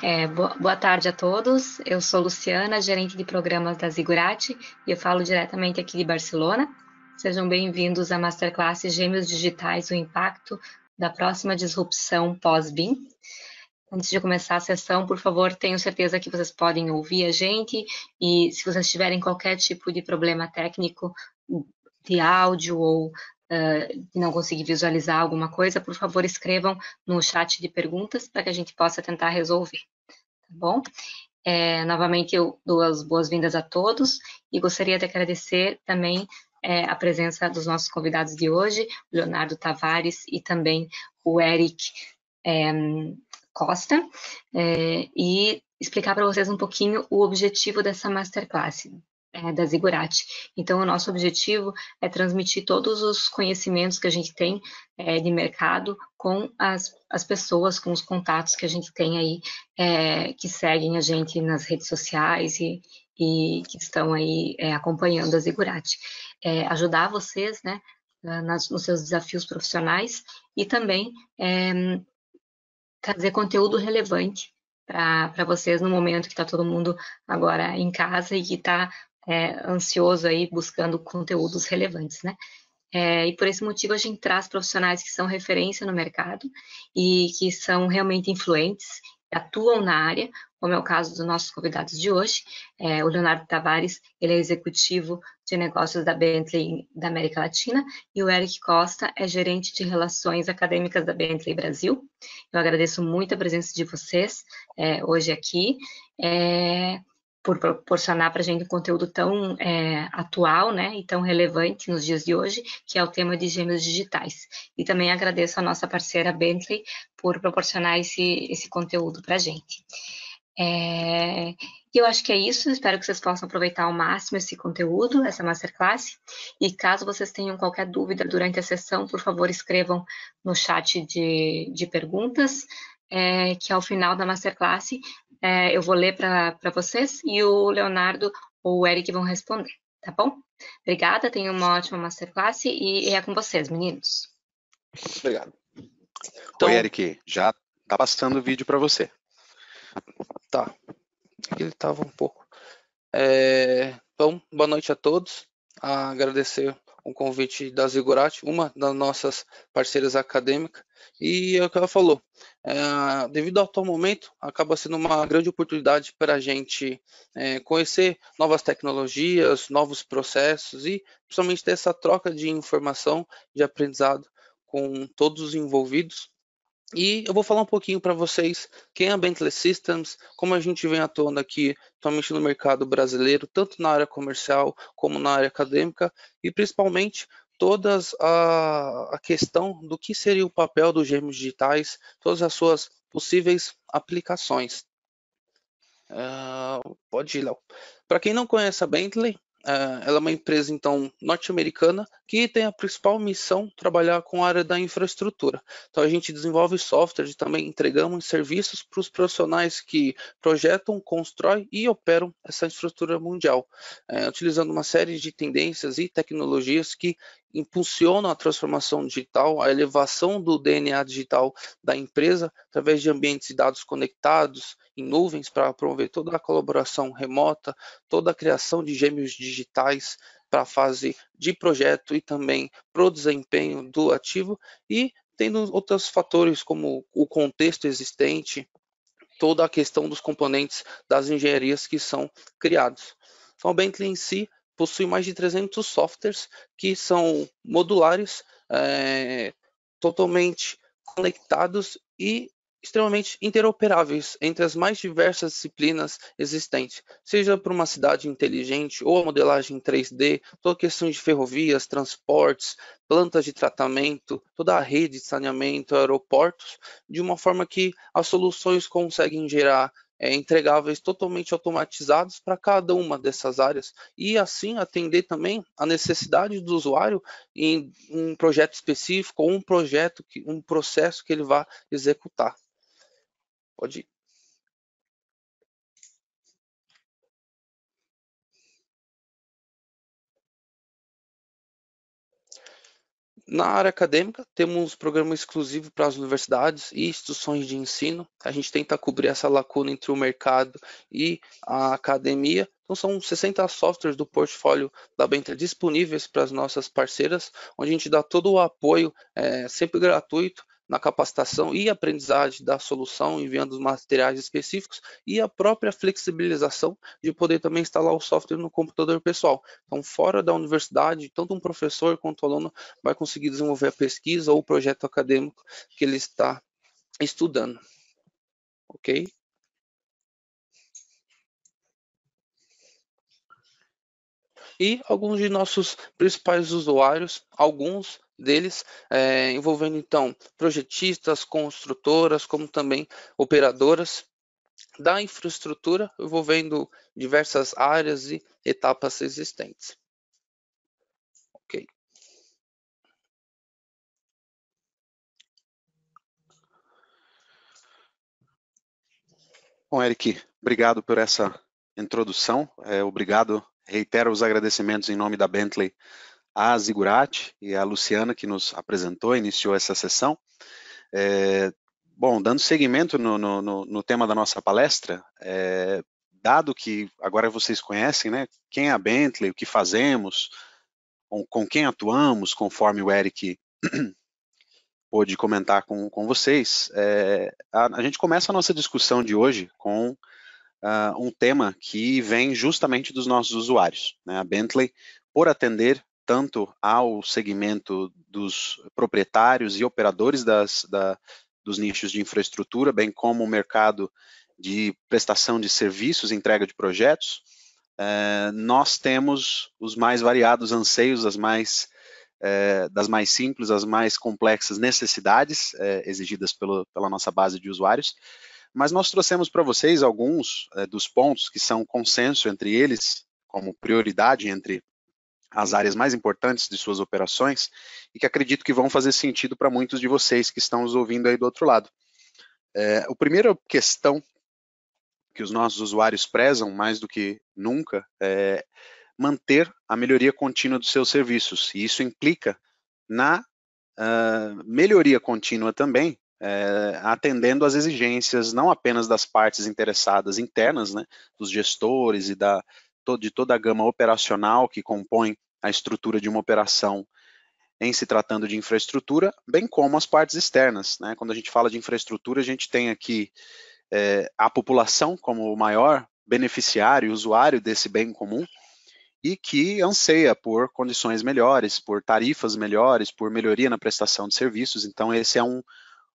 É, boa tarde a todos. Eu sou Luciana, gerente de programas da Zigurati, e eu falo diretamente aqui de Barcelona. Sejam bem-vindos à Masterclass Gêmeos Digitais, o impacto da próxima disrupção pós-BIM. Antes de começar a sessão, por favor, tenho certeza que vocês podem ouvir a gente e se vocês tiverem qualquer tipo de problema técnico de áudio ou uh, e não conseguir visualizar alguma coisa, por favor, escrevam no chat de perguntas para que a gente possa tentar resolver, tá bom? É, novamente, eu dou as boas-vindas a todos e gostaria de agradecer também é, a presença dos nossos convidados de hoje, Leonardo Tavares e também o Eric é, Costa, é, e explicar para vocês um pouquinho o objetivo dessa masterclass é, da Zigurati. Então, o nosso objetivo é transmitir todos os conhecimentos que a gente tem é, de mercado com as, as pessoas, com os contatos que a gente tem aí, é, que seguem a gente nas redes sociais e, e que estão aí é, acompanhando a Zigurati. É, ajudar vocês, né, nas, nos seus desafios profissionais e também é, trazer conteúdo relevante para vocês no momento que está todo mundo agora em casa e que está é, ansioso aí buscando conteúdos relevantes, né? É, e por esse motivo a gente traz profissionais que são referência no mercado e que são realmente influentes, atuam na área, como é o caso dos nossos convidados de hoje. É, o Leonardo Tavares, ele é executivo de negócios da Bentley da América Latina e o Eric Costa é gerente de relações acadêmicas da Bentley Brasil. Eu agradeço muito a presença de vocês é, hoje aqui. É, por proporcionar para a gente um conteúdo tão é, atual né, e tão relevante nos dias de hoje, que é o tema de gêmeos digitais. E também agradeço a nossa parceira Bentley por proporcionar esse, esse conteúdo para a gente. É, eu acho que é isso, espero que vocês possam aproveitar ao máximo esse conteúdo, essa masterclass, e caso vocês tenham qualquer dúvida durante a sessão, por favor, escrevam no chat de, de perguntas, é, que ao final da masterclass é, eu vou ler para vocês e o Leonardo ou o Eric vão responder, tá bom? Obrigada, tenham uma ótima masterclass e é com vocês, meninos. Obrigado. Então, Oi, Eric, já tá passando o vídeo para você. Tá. Ele estava um pouco. É, boa noite a todos. Agradecer o convite da Zigurati, uma das nossas parceiras acadêmicas. E é o que ela falou, é, devido ao atual momento, acaba sendo uma grande oportunidade para a gente é, conhecer novas tecnologias, novos processos e principalmente ter essa troca de informação, de aprendizado com todos os envolvidos. E eu vou falar um pouquinho para vocês quem é a Bentley Systems, como a gente vem atuando aqui, principalmente no mercado brasileiro, tanto na área comercial como na área acadêmica, e principalmente todas a, a questão do que seria o papel dos gêmeos digitais, todas as suas possíveis aplicações. Uh, pode ir, Léo. Para quem não conhece a Bentley, uh, ela é uma empresa então norte-americana que tem a principal missão trabalhar com a área da infraestrutura. Então a gente desenvolve software e também entregamos serviços para os profissionais que projetam, constroem e operam essa infraestrutura mundial, uh, utilizando uma série de tendências e tecnologias que impulsionam a transformação digital, a elevação do DNA digital da empresa através de ambientes de dados conectados em nuvens para promover toda a colaboração remota, toda a criação de gêmeos digitais para a fase de projeto e também para o desempenho do ativo e tendo outros fatores como o contexto existente, toda a questão dos componentes das engenharias que são criados. Então, o Bentley em si possui mais de 300 softwares que são modulares, é, totalmente conectados e extremamente interoperáveis entre as mais diversas disciplinas existentes, seja para uma cidade inteligente ou a modelagem 3D, toda a questão de ferrovias, transportes, plantas de tratamento, toda a rede de saneamento, aeroportos, de uma forma que as soluções conseguem gerar é, entregáveis totalmente automatizados para cada uma dessas áreas e assim atender também a necessidade do usuário em um projeto específico ou um projeto, que, um processo que ele vá executar. Pode ir. Na área acadêmica, temos um programa exclusivo para as universidades e instituições de ensino. A gente tenta cobrir essa lacuna entre o mercado e a academia. Então, são 60 softwares do portfólio da Bentra disponíveis para as nossas parceiras, onde a gente dá todo o apoio, é, sempre gratuito, na capacitação e aprendizagem da solução, enviando os materiais específicos e a própria flexibilização de poder também instalar o software no computador pessoal. Então, fora da universidade, tanto um professor quanto o aluno vai conseguir desenvolver a pesquisa ou o projeto acadêmico que ele está estudando. Ok? E alguns de nossos principais usuários, alguns deles, é, envolvendo então projetistas, construtoras, como também operadoras da infraestrutura, envolvendo diversas áreas e etapas existentes. Ok. Bom, Eric, obrigado por essa introdução. É, obrigado. Reitero os agradecimentos em nome da Bentley a Zigurati e a Luciana, que nos apresentou, iniciou essa sessão. É, bom, dando seguimento no, no, no, tema da nossa palestra, é, dado que agora vocês conhecem, né, quem é a Bentley, o que fazemos, com, com quem atuamos, conforme o Eric pôde comentar com, com vocês, é, a, a, gente começa a nossa discussão de hoje com uh, um tema que vem justamente dos nossos usuários. Né? A Bentley, por atender tanto ao segmento dos proprietários e operadores das, da, dos nichos de infraestrutura, bem como o mercado de prestação de serviços, entrega de projetos, eh, nós temos os mais variados anseios, as mais eh, das mais simples, as mais complexas necessidades eh, exigidas pelo, pela nossa base de usuários, mas nós trouxemos para vocês alguns dos pontos que são consenso entre eles, como prioridade entre as áreas mais importantes de suas operações e que acredito que vão fazer sentido para muitos de vocês que estão nos ouvindo aí do outro lado. É, a primeira questão que os nossos usuários prezam mais do que nunca é manter a melhoria contínua dos seus serviços, e isso implica na uh, melhoria contínua também, é, atendendo às exigências não apenas das partes interessadas internas, né, dos gestores e da, todo, de toda a gama operacional que compõe a estrutura de uma operação em se tratando de infraestrutura, bem como as partes externas. Né? Quando a gente fala de infraestrutura, a gente tem aqui é, a população como o maior beneficiário, usuário desse bem comum, e que anseia por condições melhores, por tarifas melhores, por melhoria na prestação de serviços. Então, esse é um,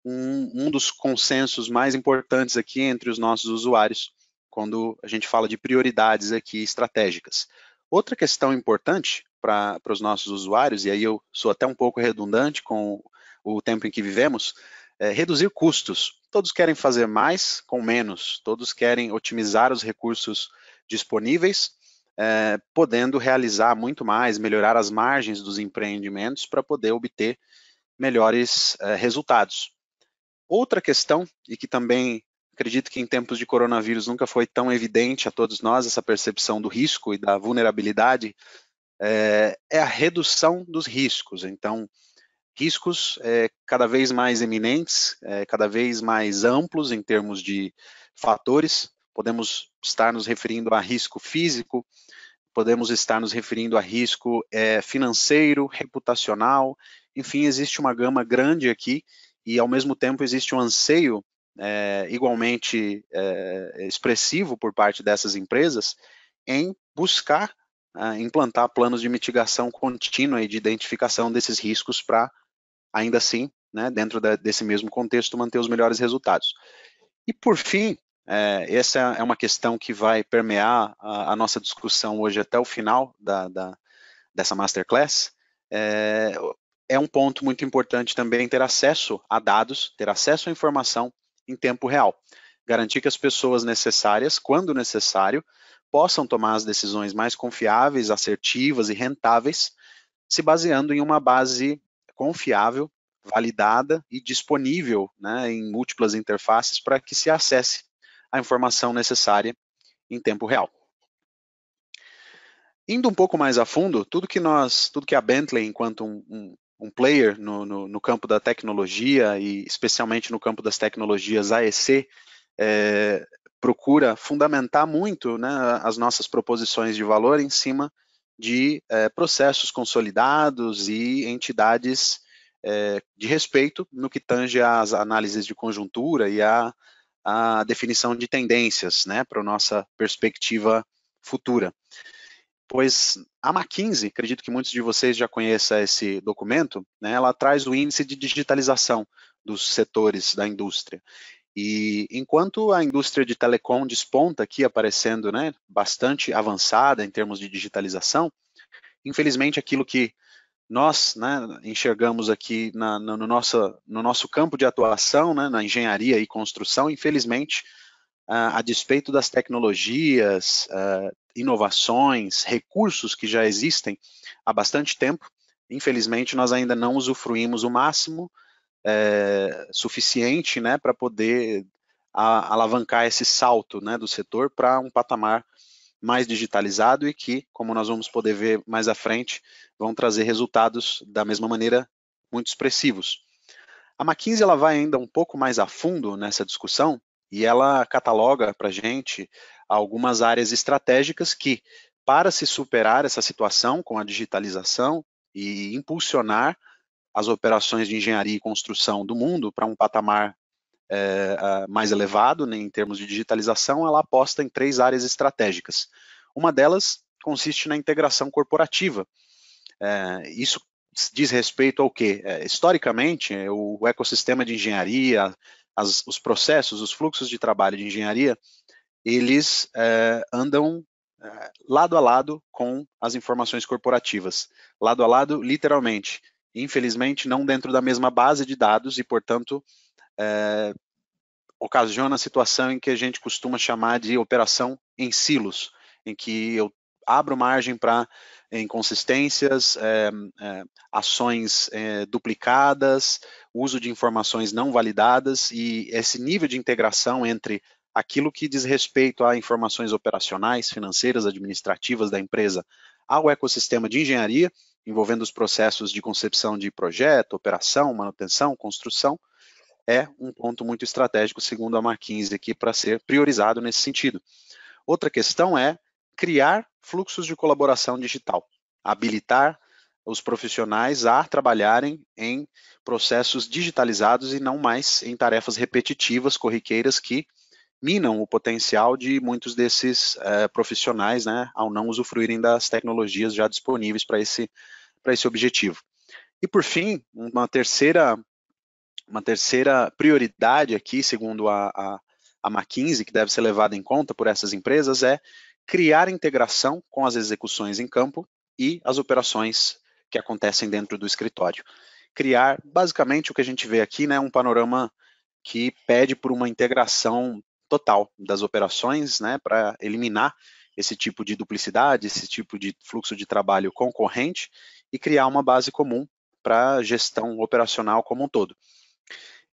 um, um dos consensos mais importantes aqui entre os nossos usuários quando a gente fala de prioridades aqui estratégicas. Outra questão importante para os nossos usuários, e aí eu sou até um pouco redundante com o tempo em que vivemos, é reduzir custos. Todos querem fazer mais com menos, todos querem otimizar os recursos disponíveis, é, podendo realizar muito mais, melhorar as margens dos empreendimentos para poder obter melhores é, resultados. Outra questão, e que também Acredito que em tempos de coronavírus nunca foi tão evidente a todos nós essa percepção do risco e da vulnerabilidade, é, é a redução dos riscos. Então, riscos é, cada vez mais eminentes, é, cada vez mais amplos em termos de fatores. Podemos estar nos referindo a risco físico, podemos estar nos referindo a risco é, financeiro, reputacional, enfim, existe uma gama grande aqui e, ao mesmo tempo, existe um anseio é, igualmente é, expressivo por parte dessas empresas em buscar né, implantar planos de mitigação contínua e de identificação desses riscos para, ainda assim, né, dentro da, desse mesmo contexto, manter os melhores resultados. E, por fim, é, essa é uma questão que vai permear a, a nossa discussão hoje até o final da, da, dessa masterclass. É, é um ponto muito importante também ter acesso a dados, ter acesso à informação em tempo real, garantir que as pessoas necessárias, quando necessário, possam tomar as decisões mais confiáveis, assertivas e rentáveis, se baseando em uma base confiável, validada e disponível né, em múltiplas interfaces para que se acesse a informação necessária em tempo real. Indo um pouco mais a fundo, tudo que nós, tudo que a Bentley, enquanto um, um, um player no, no, no, campo da tecnologia e especialmente no campo das tecnologias AEC, é, procura fundamentar muito né, as nossas proposições de valor em cima de é, processos consolidados e entidades é, de respeito no que tange às análises de conjuntura e à, à definição de tendências né, para a nossa perspectiva futura pois a McKinsey, acredito que muitos de vocês já conheçam esse documento, né, ela traz o índice de digitalização dos setores da indústria. E enquanto a indústria de telecom desponta aqui, aparecendo né, bastante avançada em termos de digitalização, infelizmente aquilo que nós né, enxergamos aqui na, no, no, no nosso campo de atuação, né, na engenharia e construção, infelizmente ah, a despeito das tecnologias, ah, inovações, recursos que já existem há bastante tempo, infelizmente nós ainda não usufruímos o máximo eh, suficiente né, para poder alavancar esse salto né, do setor para um patamar mais digitalizado e que, como nós vamos poder ver mais à frente, vão trazer resultados da mesma maneira muito expressivos. A McKinsey ela vai ainda um pouco mais a fundo nessa discussão e ela cataloga para gente algumas áreas estratégicas que, para se superar essa situação com a digitalização e impulsionar as operações de engenharia e construção do mundo para um patamar é, mais elevado né, em termos de digitalização, ela aposta em três áreas estratégicas. Uma delas consiste na integração corporativa. É, isso diz respeito ao que? Eh, é, historicamente, o ecossistema de engenharia, as, os processos, os fluxos de trabalho de engenharia, eles é, andam é, lado a lado com as informações corporativas, lado a lado, literalmente. Infelizmente, não dentro da mesma base de dados e, portanto, é, ocasiona a situação em que a gente costuma chamar de operação em silos, em que eu abro margem para inconsistências, é, é, ações é, duplicadas, uso de informações não validadas e esse nível de integração entre aquilo que diz respeito a informações operacionais, financeiras, administrativas da empresa ao ecossistema de engenharia, envolvendo os processos de concepção de projeto, operação, manutenção, construção, é um ponto muito estratégico, segundo a McKinsey, aqui para ser priorizado nesse sentido. Outra questão é criar fluxos de colaboração digital, habilitar os profissionais a trabalharem em processos digitalizados e não mais em tarefas repetitivas, corriqueiras que minam o potencial de muitos desses é, profissionais, né, ao não usufruírem das tecnologias já disponíveis para esse, esse objetivo. E por fim, uma terceira, uma terceira prioridade aqui, segundo a, a, a McKinsey, que deve ser levada em conta por essas empresas, é criar integração com as execuções em campo e as operações que acontecem dentro do escritório. Criar, basicamente, o que a gente vê aqui, né, um panorama que pede por uma integração total das operações, né, para eliminar esse tipo de duplicidade, esse tipo de fluxo de trabalho concorrente e criar uma base comum para a gestão operacional como um todo.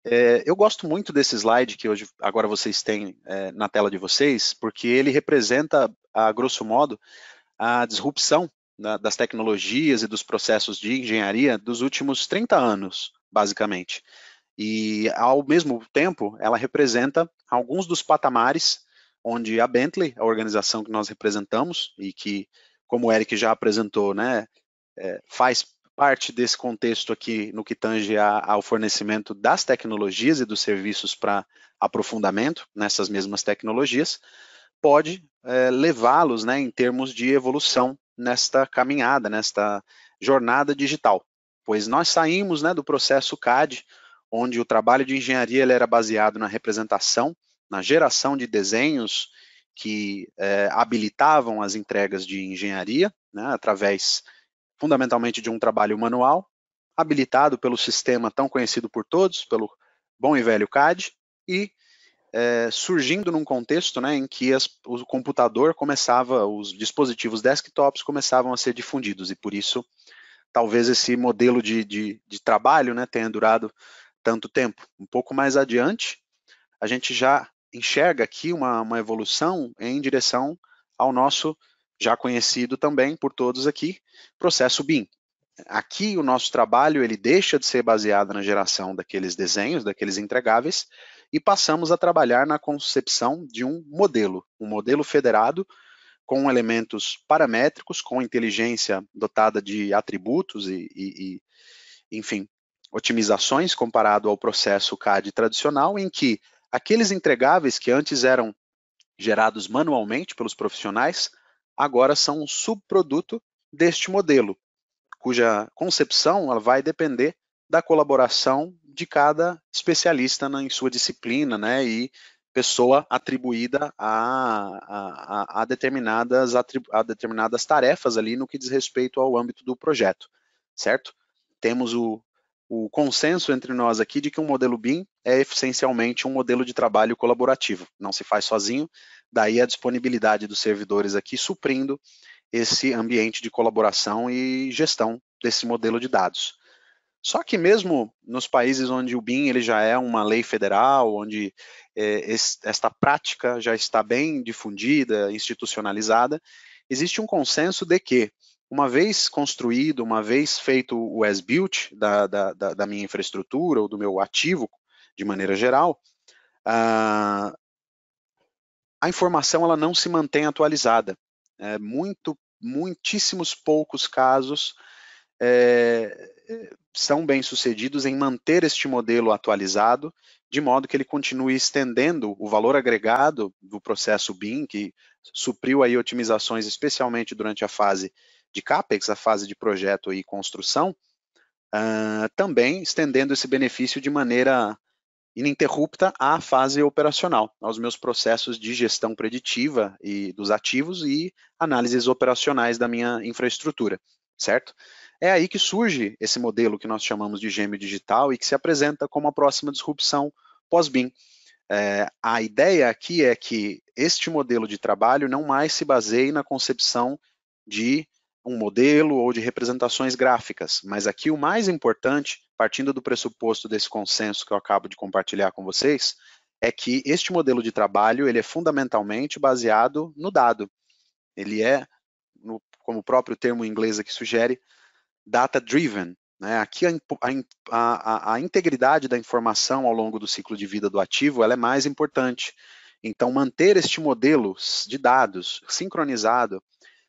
É, eu gosto muito desse slide que hoje agora vocês têm é, na tela de vocês, porque ele representa, a grosso modo, a disrupção né, das tecnologias e dos processos de engenharia dos últimos 30 anos, basicamente. E, ao mesmo tempo, ela representa alguns dos patamares onde a Bentley, a organização que nós representamos e que, como o Eric já apresentou, né, é, faz parte desse contexto aqui no que tange a, ao fornecimento das tecnologias e dos serviços para aprofundamento nessas mesmas tecnologias, pode é, levá-los né, em termos de evolução nesta caminhada, nesta jornada digital. Pois nós saímos né, do processo CAD, onde o trabalho de engenharia ele era baseado na representação, na geração de desenhos que é, habilitavam as entregas de engenharia, né, através fundamentalmente de um trabalho manual, habilitado pelo sistema tão conhecido por todos, pelo bom e velho CAD, e é, surgindo num contexto né, em que as, o computador começava, os dispositivos desktops começavam a ser difundidos, e por isso talvez esse modelo de, de, de trabalho né, tenha durado tanto tempo. Um pouco mais adiante, a gente já enxerga aqui uma, uma evolução em direção ao nosso já conhecido também por todos aqui, processo BIM. Aqui o nosso trabalho ele deixa de ser baseado na geração daqueles desenhos, daqueles entregáveis, e passamos a trabalhar na concepção de um modelo, um modelo federado com elementos paramétricos, com inteligência dotada de atributos e, e, e enfim, otimizações comparado ao processo CAD tradicional, em que aqueles entregáveis que antes eram gerados manualmente pelos profissionais agora são um subproduto deste modelo, cuja concepção ela vai depender da colaboração de cada especialista na, em sua disciplina, né, e pessoa atribuída a, a, a, determinadas, a determinadas tarefas ali no que diz respeito ao âmbito do projeto, certo? Temos o, o consenso entre nós aqui de que um modelo BIM é essencialmente um modelo de trabalho colaborativo, não se faz sozinho, daí a disponibilidade dos servidores aqui suprindo esse ambiente de colaboração e gestão desse modelo de dados. Só que mesmo nos países onde o BIM ele já é uma lei federal, onde é, esta prática já está bem difundida, institucionalizada, existe um consenso de que, uma vez construído, uma vez feito o as-built da, da, da, minha infraestrutura ou do meu ativo, de maneira geral, uh, a informação ela não se mantém atualizada. É, muito, muitíssimos poucos casos é, é são bem sucedidos em manter este modelo atualizado, de modo que ele continue estendendo o valor agregado do processo BIM, que supriu aí otimizações, especialmente durante a fase de CAPEX, a fase de projeto e construção, uh, também estendendo esse benefício de maneira ininterrupta à fase operacional, aos meus processos de gestão preditiva e dos ativos e análises operacionais da minha infraestrutura, certo? É aí que surge esse modelo que nós chamamos de gêmeo digital e que se apresenta como a próxima disrupção pós-BIM. É, a ideia aqui é que este modelo de trabalho não mais se baseie na concepção de um modelo ou de representações gráficas, mas aqui o mais importante partindo do pressuposto desse consenso que eu acabo de compartilhar com vocês, é que este modelo de trabalho ele é fundamentalmente baseado no dado. Ele é, no, como o próprio termo em inglês aqui sugere, data-driven. Né? Aqui a, a, a, integridade da informação ao longo do ciclo de vida do ativo ela é mais importante. Então, manter este modelo de dados sincronizado,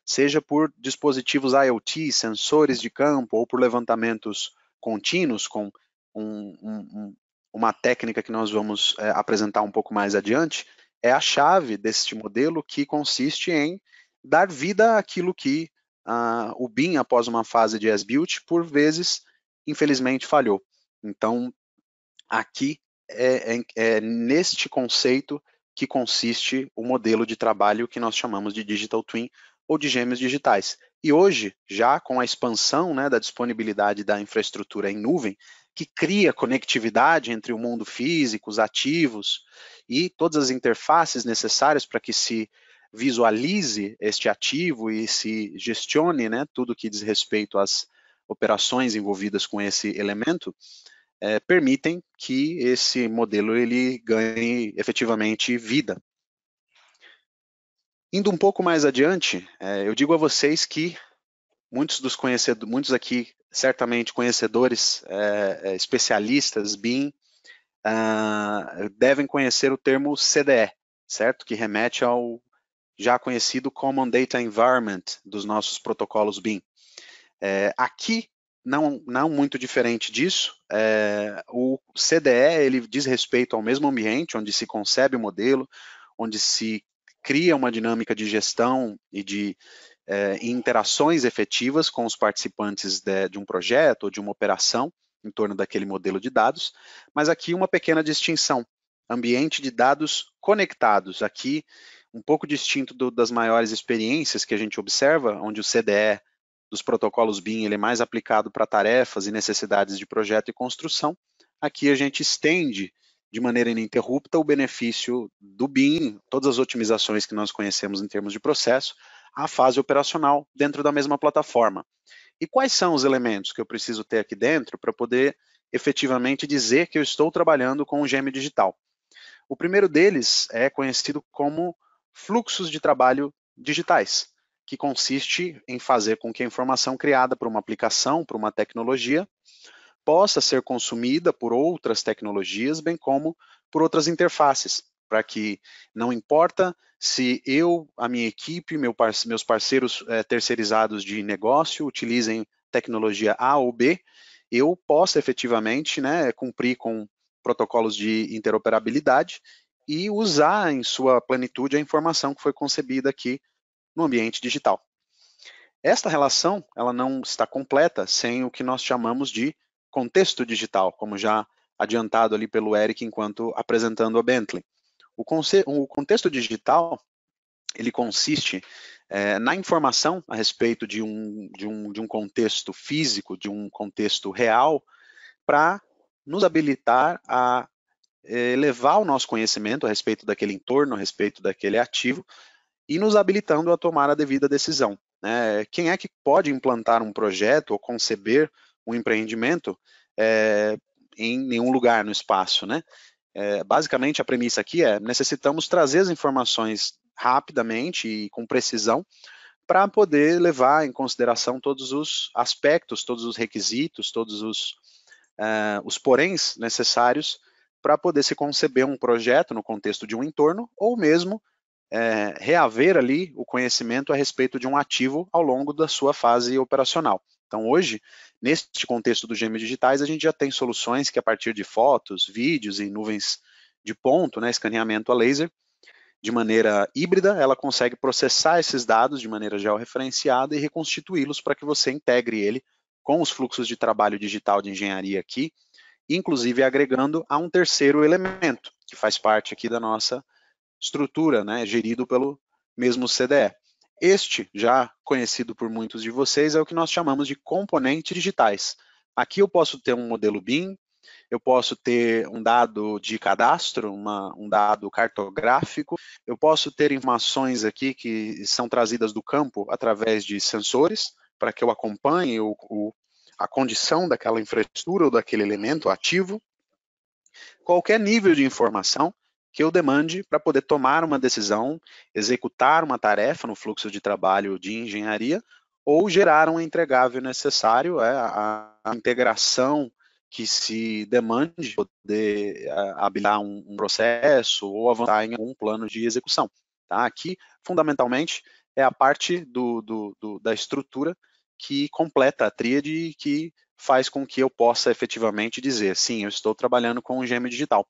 seja por dispositivos IoT, sensores de campo ou por levantamentos contínuos, com um, um, uma técnica que nós vamos é, apresentar um pouco mais adiante, é a chave deste modelo que consiste em dar vida àquilo que uh, o BIM, após uma fase de as-built, por vezes, infelizmente, falhou. Então, aqui é, é, é neste conceito que consiste o modelo de trabalho que nós chamamos de Digital Twin ou de gêmeos digitais. E hoje, já com a expansão né, da disponibilidade da infraestrutura em nuvem, que cria conectividade entre o mundo físico, os ativos e todas as interfaces necessárias para que se visualize este ativo e se gestione né, tudo que diz respeito às operações envolvidas com esse elemento, é, permitem que esse modelo ele ganhe efetivamente vida. Indo um pouco mais adiante, é, eu digo a vocês que muitos dos conhecedores, muitos aqui certamente conhecedores, é, é, especialistas, BIM, ah, devem conhecer o termo CDE, certo? Que remete ao já conhecido Common Data Environment dos nossos protocolos BIM. aqui, não, não muito diferente disso, o CDE ele diz respeito ao mesmo ambiente onde se concebe o modelo, onde se cria uma dinâmica de gestão e de é, interações efetivas com os participantes de, de um projeto ou de uma operação em torno daquele modelo de dados, mas aqui uma pequena distinção: ambiente de dados conectados. Aqui, um pouco distinto do, das maiores experiências que a gente observa, onde o CDE dos protocolos BIM ele é mais aplicado para tarefas e necessidades de projeto e construção. Aqui a gente estende de maneira ininterrupta o benefício do BIM, todas as otimizações que nós conhecemos em termos de processo, à fase operacional dentro da mesma plataforma. E quais são os elementos que eu preciso ter aqui dentro para poder efetivamente dizer que eu estou trabalhando com o GM Digital? O primeiro deles é conhecido como fluxos de trabalho digitais, que consiste em fazer com que a informação criada por uma aplicação, por uma tecnologia, possa ser consumida por outras tecnologias, bem como por outras interfaces, para que não importa se eu, a minha equipe, meu par meus parceiros é, terceirizados de negócio utilizem tecnologia A ou B, eu possa efetivamente né, cumprir com protocolos de interoperabilidade e usar em sua plenitude a informação que foi concebida aqui no ambiente digital. Esta relação ela não está completa sem o que nós chamamos de contexto digital, como já adiantado ali pelo Eric enquanto apresentando a Bentley. O, o contexto digital ele consiste é, na informação a respeito de um, de, um, de um contexto físico, de um contexto real, para nos habilitar a elevar é, o nosso conhecimento a respeito daquele entorno, a respeito daquele ativo, e nos habilitando a tomar a devida decisão. Né? Quem é que pode implantar um projeto ou conceber um empreendimento é, em nenhum lugar no espaço, né? É, basicamente, a premissa aqui é necessitamos trazer as informações rapidamente e com precisão para poder levar em consideração todos os aspectos, todos os requisitos, todos os, uh, os poréns necessários para poder se conceber um projeto no contexto de um entorno ou mesmo é, reaver ali o conhecimento a respeito de um ativo ao longo da sua fase operacional. Então, hoje, neste contexto dos gêmeos digitais, a gente já tem soluções que, a partir de fotos, vídeos e nuvens de ponto, né, escaneamento a laser, de maneira híbrida, ela consegue processar esses dados de maneira georreferenciada e reconstituí-los para que você integre ele com os fluxos de trabalho digital de engenharia aqui, inclusive agregando a um terceiro elemento, que faz parte aqui da nossa estrutura, né, gerido pelo mesmo CDE. Este, já conhecido por muitos de vocês, é o que nós chamamos de componentes digitais. Aqui eu posso ter um modelo BIM, eu posso ter um dado de cadastro, uma, um dado cartográfico, eu posso ter informações aqui que são trazidas do campo através de sensores, para que eu acompanhe o, o, a condição daquela infraestrutura ou daquele elemento ativo. Qualquer nível de informação, que eu demande para poder tomar uma decisão, executar uma tarefa no fluxo de trabalho de engenharia ou gerar um entregável necessário, é, a, a integração que se demande poder é, habilitar um, um, processo ou avançar em algum plano de execução. Tá? Aqui, fundamentalmente, é a parte do, do, do, da estrutura que completa a tríade e que faz com que eu possa efetivamente dizer, sim, eu estou trabalhando com o gêmeo digital.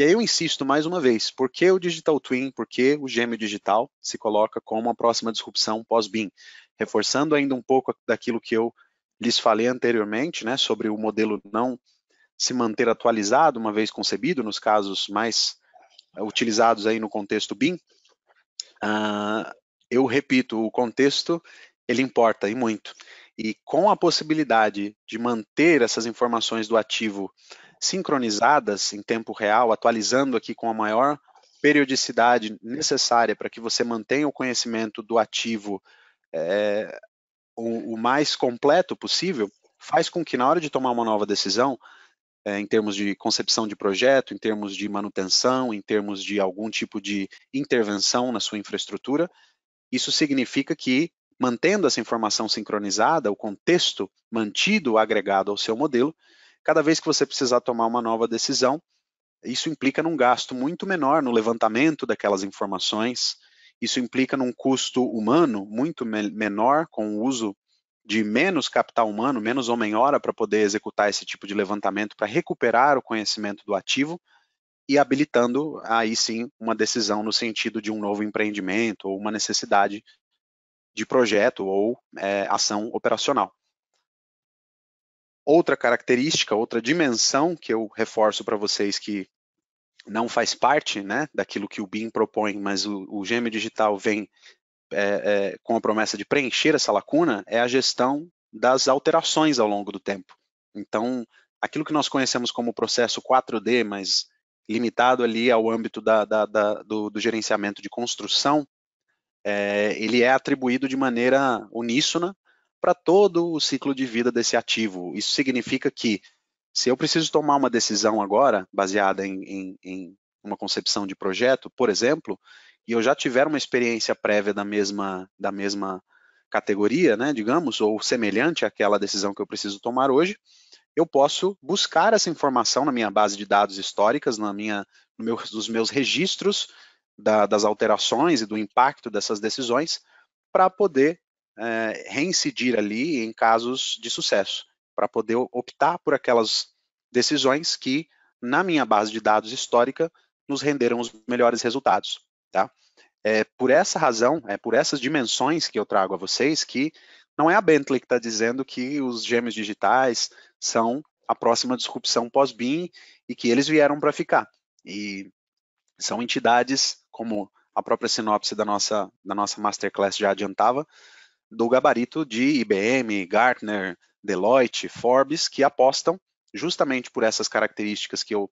E aí eu insisto mais uma vez, por que o Digital Twin, por que o gêmeo digital se coloca como a próxima disrupção pós-BIM? Reforçando ainda um pouco daquilo que eu lhes falei anteriormente, né, sobre o modelo não se manter atualizado uma vez concebido, nos casos mais eh, utilizados aí no contexto BIM, uh, ah, eu repito, o contexto ele importa e muito. E com a possibilidade de manter essas informações do ativo sincronizadas em tempo real, atualizando aqui com a maior periodicidade necessária para que você mantenha o conhecimento do ativo é, o, o, mais completo possível, faz com que na hora de tomar uma nova decisão, é, em termos de concepção de projeto, em termos de manutenção, em termos de algum tipo de intervenção na sua infraestrutura, isso significa que, mantendo essa informação sincronizada, o contexto mantido agregado ao seu modelo, Cada vez que você precisar tomar uma nova decisão, isso implica num gasto muito menor no levantamento daquelas informações, isso implica num custo humano muito me menor, com o uso de menos capital humano, menos homem-hora para poder executar esse tipo de levantamento, para recuperar o conhecimento do ativo e habilitando aí sim uma decisão no sentido de um novo empreendimento ou uma necessidade de projeto ou é, ação operacional outra característica, outra dimensão que eu reforço para vocês que não faz parte né, daquilo que o BIM propõe, mas o, o Gêmeo Digital vem é, é, com a promessa de preencher essa lacuna, é a gestão das alterações ao longo do tempo. Então, aquilo que nós conhecemos como processo 4D, mas limitado ali ao âmbito da, da, da, do, do, gerenciamento de construção, é, ele é atribuído de maneira uníssona para todo o ciclo de vida desse ativo. Isso significa que, se eu preciso tomar uma decisão agora, baseada em, em, em uma concepção de projeto, por exemplo, e eu já tiver uma experiência prévia da mesma, da mesma categoria, né, digamos, ou semelhante àquela decisão que eu preciso tomar hoje, eu posso buscar essa informação na minha base de dados históricas, na minha, no meu, nos meus registros da, das alterações e do impacto dessas decisões, para poder é, reincidir ali em casos de sucesso, para poder optar por aquelas decisões que, na minha base de dados histórica, nos renderam os melhores resultados. Tá? É por essa razão, é por essas dimensões que eu trago a vocês que não é a Bentley que está dizendo que os gêmeos digitais são a próxima disrupção pós-BIM e que eles vieram para ficar. E são entidades, como a própria sinopse da nossa, da nossa masterclass já adiantava, do gabarito de IBM, Gartner, Deloitte, Forbes, que apostam justamente por essas características que eu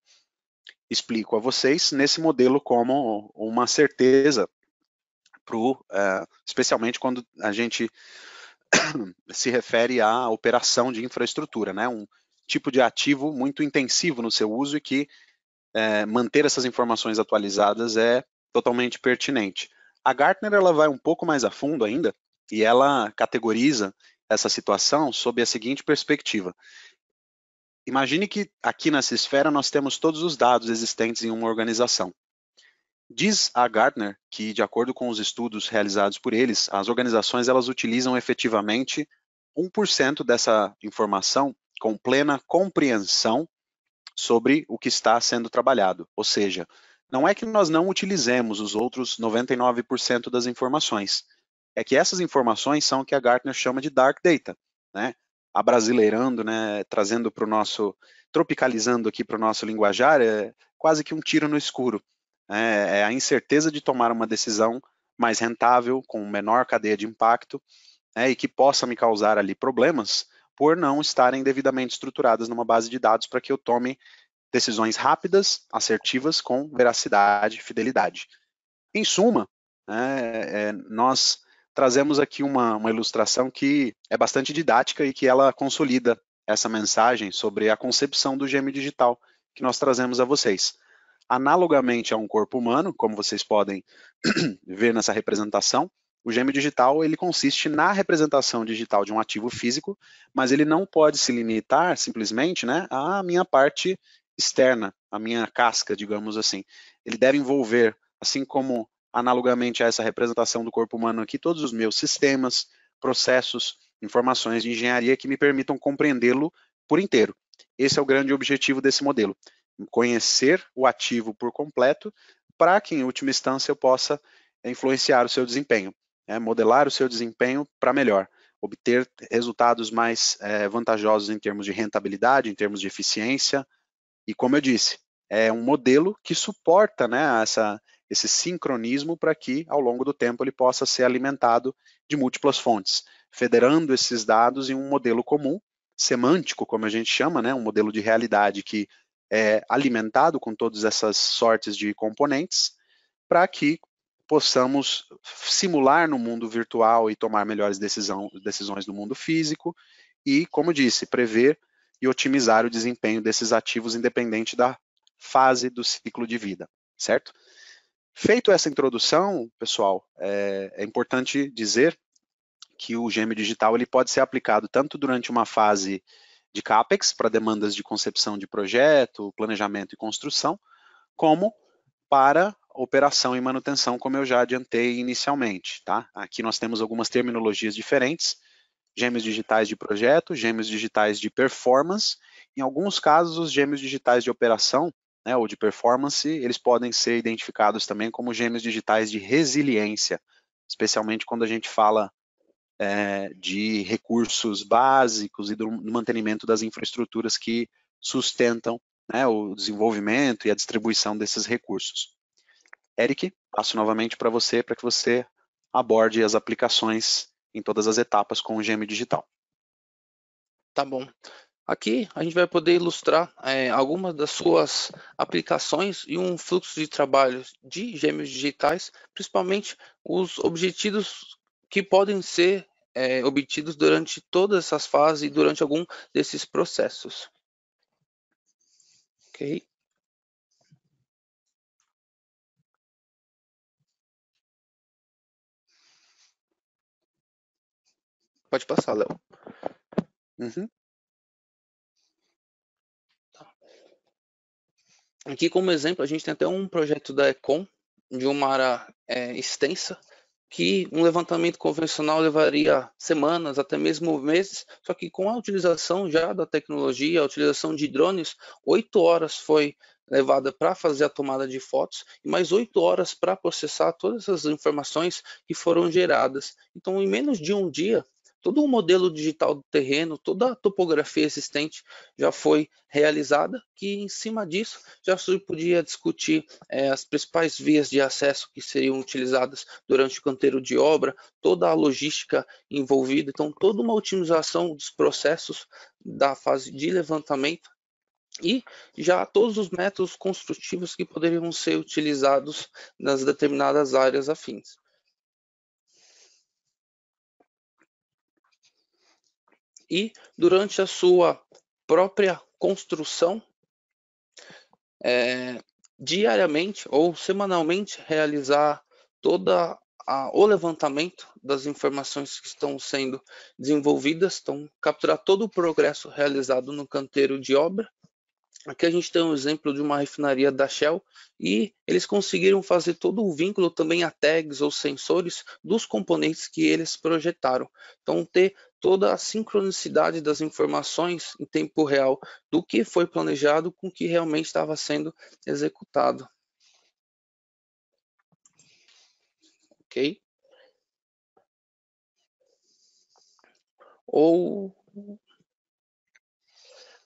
explico a vocês nesse modelo como uma certeza pro, uh, especialmente quando a gente se refere à operação de infraestrutura, né? Um tipo de ativo muito intensivo no seu uso e que é, manter essas informações atualizadas é totalmente pertinente. A Gartner ela vai um pouco mais a fundo ainda e ela categoriza essa situação sob a seguinte perspectiva. Imagine que aqui nessa esfera nós temos todos os dados existentes em uma organização. Diz a Gartner que, de acordo com os estudos realizados por eles, as organizações elas utilizam efetivamente 1% dessa informação com plena compreensão sobre o que está sendo trabalhado. Ou seja, não é que nós não utilizemos os outros 99% das informações, é que essas informações são o que a Gartner chama de dark data, né? Abrasileirando, né? Trazendo para o nosso, tropicalizando aqui para o nosso linguajar, é quase que um tiro no escuro. É, é a incerteza de tomar uma decisão mais rentável, com menor cadeia de impacto, né? e que possa me causar ali problemas por não estarem devidamente estruturadas numa base de dados para que eu tome decisões rápidas, assertivas, com veracidade e fidelidade. Em suma, é, é, nós trazemos aqui uma, uma ilustração que é bastante didática e que ela consolida essa mensagem sobre a concepção do gêmeo digital que nós trazemos a vocês. Analogamente a um corpo humano, como vocês podem ver nessa representação, o gêmeo digital ele consiste na representação digital de um ativo físico, mas ele não pode se limitar simplesmente né, à minha parte externa, à minha casca, digamos assim. Ele deve envolver, assim como analogamente a essa representação do corpo humano aqui, todos os meus sistemas, processos, informações de engenharia que me permitam compreendê-lo por inteiro. Esse é o grande objetivo desse modelo, conhecer o ativo por completo, para que em última instância eu possa influenciar o seu desempenho, né? modelar o seu desempenho para melhor, obter resultados mais é, vantajosos em termos de rentabilidade, em termos de eficiência, e como eu disse, é um modelo que suporta né, essa, esse sincronismo para que, ao longo do tempo, ele possa ser alimentado de múltiplas fontes, federando esses dados em um modelo comum, semântico, como a gente chama, né? um modelo de realidade que é alimentado com todas essas sortes de componentes, para que possamos simular no mundo virtual e tomar melhores decisão, decisões no mundo físico e, como disse, prever e otimizar o desempenho desses ativos independente da fase do ciclo de vida, certo? Feito essa introdução, pessoal, é, é importante dizer que o gêmeo digital ele pode ser aplicado tanto durante uma fase de CAPEX, para demandas de concepção de projeto, planejamento e construção, como para operação e manutenção, como eu já adiantei inicialmente. Tá? Aqui nós temos algumas terminologias diferentes, gêmeos digitais de projeto, gêmeos digitais de performance, em alguns casos os gêmeos digitais de operação, né, ou de performance, eles podem ser identificados também como gêmeos digitais de resiliência, especialmente quando a gente fala é, de recursos básicos e do mantenimento das infraestruturas que sustentam né, o desenvolvimento e a distribuição desses recursos. Eric, passo novamente para você para que você aborde as aplicações em todas as etapas com o gêmeo digital. Tá bom. Aqui a gente vai poder ilustrar é, algumas das suas aplicações e um fluxo de trabalho de gêmeos digitais, principalmente os objetivos que podem ser é, obtidos durante todas essas fases e durante algum desses processos. Ok? Pode passar, Léo. Uhum. Aqui, como exemplo, a gente tem até um projeto da Econ, de uma área é, extensa, que um levantamento convencional levaria semanas, até mesmo meses, só que com a utilização já da tecnologia, a utilização de drones, oito horas foi levada para fazer a tomada de fotos e mais oito horas para processar todas as informações que foram geradas. Então, em menos de um dia, todo o modelo digital do terreno, toda a topografia existente já foi realizada, que em cima disso já se podia discutir é, as principais vias de acesso que seriam utilizadas durante o canteiro de obra, toda a logística envolvida, então toda uma otimização dos processos da fase de levantamento e já todos os métodos construtivos que poderiam ser utilizados nas determinadas áreas afins. e durante a sua própria construção, é, diariamente ou semanalmente realizar toda o levantamento das informações que estão sendo desenvolvidas, então capturar todo o progresso realizado no canteiro de obra. Aqui a gente tem um exemplo de uma refinaria da Shell e eles conseguiram fazer todo o vínculo também a tags ou sensores dos componentes que eles projetaram. Então ter toda a sincronicidade das informações em tempo real do que foi planejado com o que realmente estava sendo executado. Ok? Ou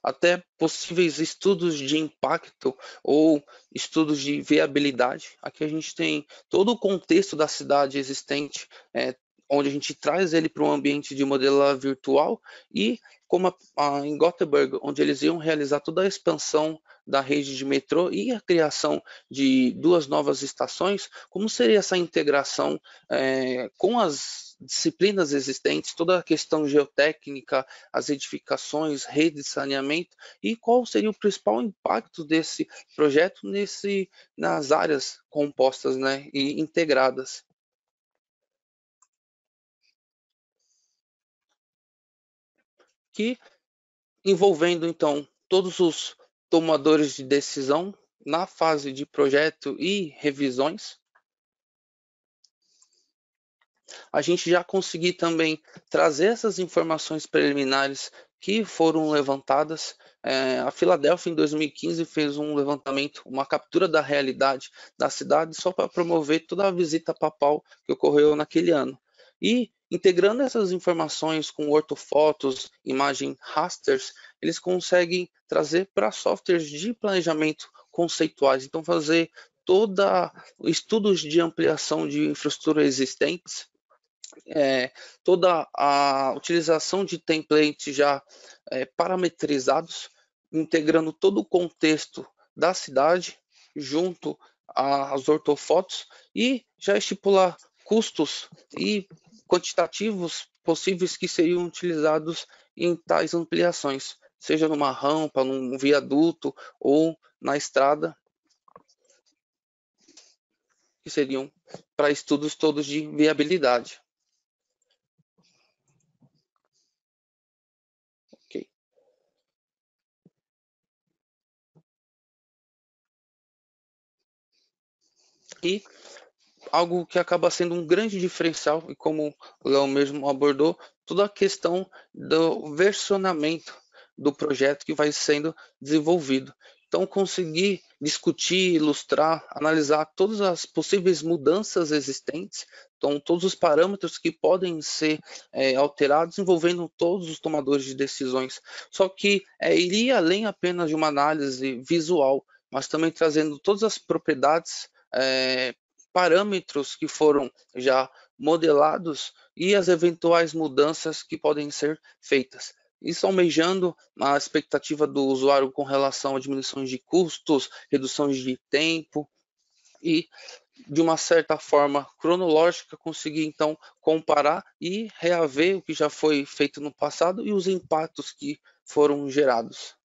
até possíveis estudos de impacto ou estudos de viabilidade. Aqui a gente tem todo o contexto da cidade existente, é, onde a gente traz ele para um ambiente de modelo virtual e como a, a, em Gothenburg, onde eles iam realizar toda a expansão da rede de metrô e a criação de duas novas estações, como seria essa integração é, com as disciplinas existentes, toda a questão geotécnica, as edificações, rede de saneamento e qual seria o principal impacto desse projeto nesse, nas áreas compostas né, e integradas. que envolvendo então todos os tomadores de decisão na fase de projeto e revisões. A gente já consegui também trazer essas informações preliminares que foram levantadas. É, a Filadélfia, em 2015, fez um levantamento, uma captura da realidade da cidade, só para promover toda a visita papal que ocorreu naquele ano. E integrando essas informações com ortofotos, imagem rasters, eles conseguem trazer para softwares de planejamento conceituais, então fazer toda estudos de ampliação de infraestrutura existentes, é, toda a utilização de templates já é, parametrizados, integrando todo o contexto da cidade junto às ortofotos e já estipular custos e quantitativos possíveis que seriam utilizados em tais ampliações, seja numa rampa, num viaduto ou na estrada, que seriam para estudos todos de viabilidade. E algo que acaba sendo um grande diferencial, e como o Léo mesmo abordou, toda a questão do versionamento do projeto que vai sendo desenvolvido. Então, conseguir discutir, ilustrar, analisar todas as possíveis mudanças existentes, então, todos os parâmetros que podem ser é, alterados, envolvendo todos os tomadores de decisões. Só que é, iria além apenas de uma análise visual, mas também trazendo todas as propriedades é, parâmetros que foram já modelados e as eventuais mudanças que podem ser feitas. Isso almejando a expectativa do usuário com relação a diminuições de custos, reduções de tempo e, de uma certa forma cronológica, conseguir então comparar e reaver o que já foi feito no passado e os impactos que foram gerados.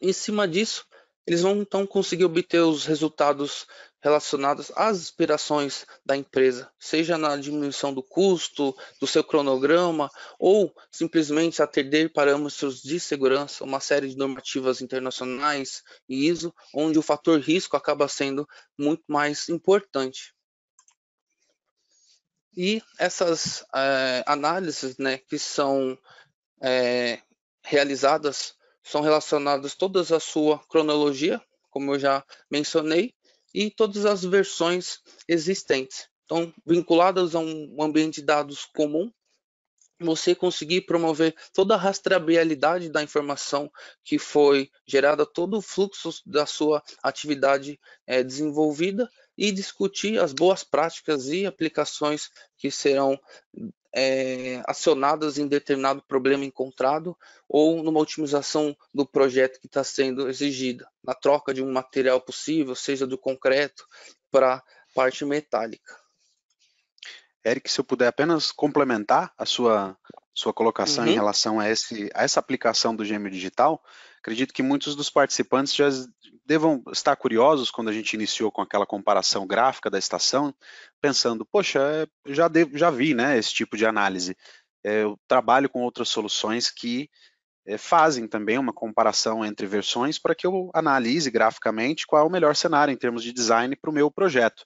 em cima disso, eles vão então conseguir obter os resultados relacionados às aspirações da empresa, seja na diminuição do custo, do seu cronograma, ou simplesmente atender parâmetros de segurança, uma série de normativas internacionais e ISO, onde o fator risco acaba sendo muito mais importante. E essas é, análises né, que são é, realizadas são relacionadas todas a sua cronologia, como eu já mencionei, e todas as versões existentes. Então, vinculadas a um ambiente de dados comum, você conseguir promover toda a rastreabilidade da informação que foi gerada, todo o fluxo da sua atividade é, desenvolvida e discutir as boas práticas e aplicações que serão é, acionadas em determinado problema encontrado ou numa otimização do projeto que está sendo exigida, na troca de um material possível, seja do concreto para parte metálica. Eric, se eu puder apenas complementar a sua sua colocação uhum. em relação a, esse, a essa aplicação do Gêmeo Digital. Acredito que muitos dos participantes já devam estar curiosos quando a gente iniciou com aquela comparação gráfica da estação, pensando, poxa, é, já, devo, já vi né, esse tipo de análise. É, eu trabalho com outras soluções que é, fazem também uma comparação entre versões para que eu analise graficamente qual é o melhor cenário em termos de design para o meu projeto.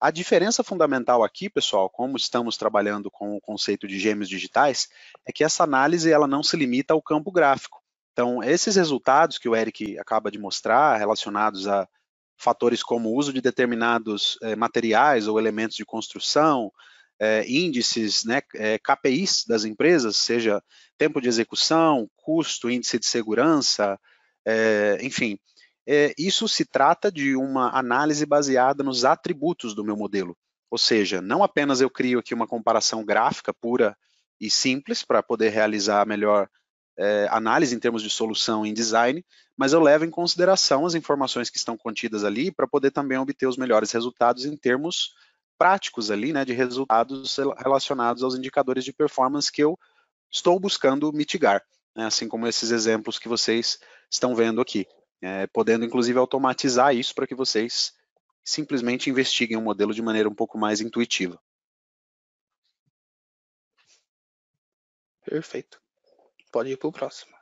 A diferença fundamental aqui, pessoal, como estamos trabalhando com o conceito de gêmeos digitais, é que essa análise ela não se limita ao campo gráfico. Então, esses resultados que o Eric acaba de mostrar, relacionados a fatores como o uso de determinados eh, materiais ou elementos de construção, eh, índices, né, eh, KPIs das empresas, seja tempo de execução, custo, índice de segurança, eh, enfim, é, isso se trata de uma análise baseada nos atributos do meu modelo. Ou seja, não apenas eu crio aqui uma comparação gráfica pura e simples para poder realizar a melhor é, análise em termos de solução em design, mas eu levo em consideração as informações que estão contidas ali para poder também obter os melhores resultados em termos práticos ali, né, de resultados relacionados aos indicadores de performance que eu estou buscando mitigar, né, assim como esses exemplos que vocês estão vendo aqui é, podendo inclusive automatizar isso para que vocês simplesmente investiguem o um modelo de maneira um pouco mais intuitiva. Perfeito. Pode ir para o próximo.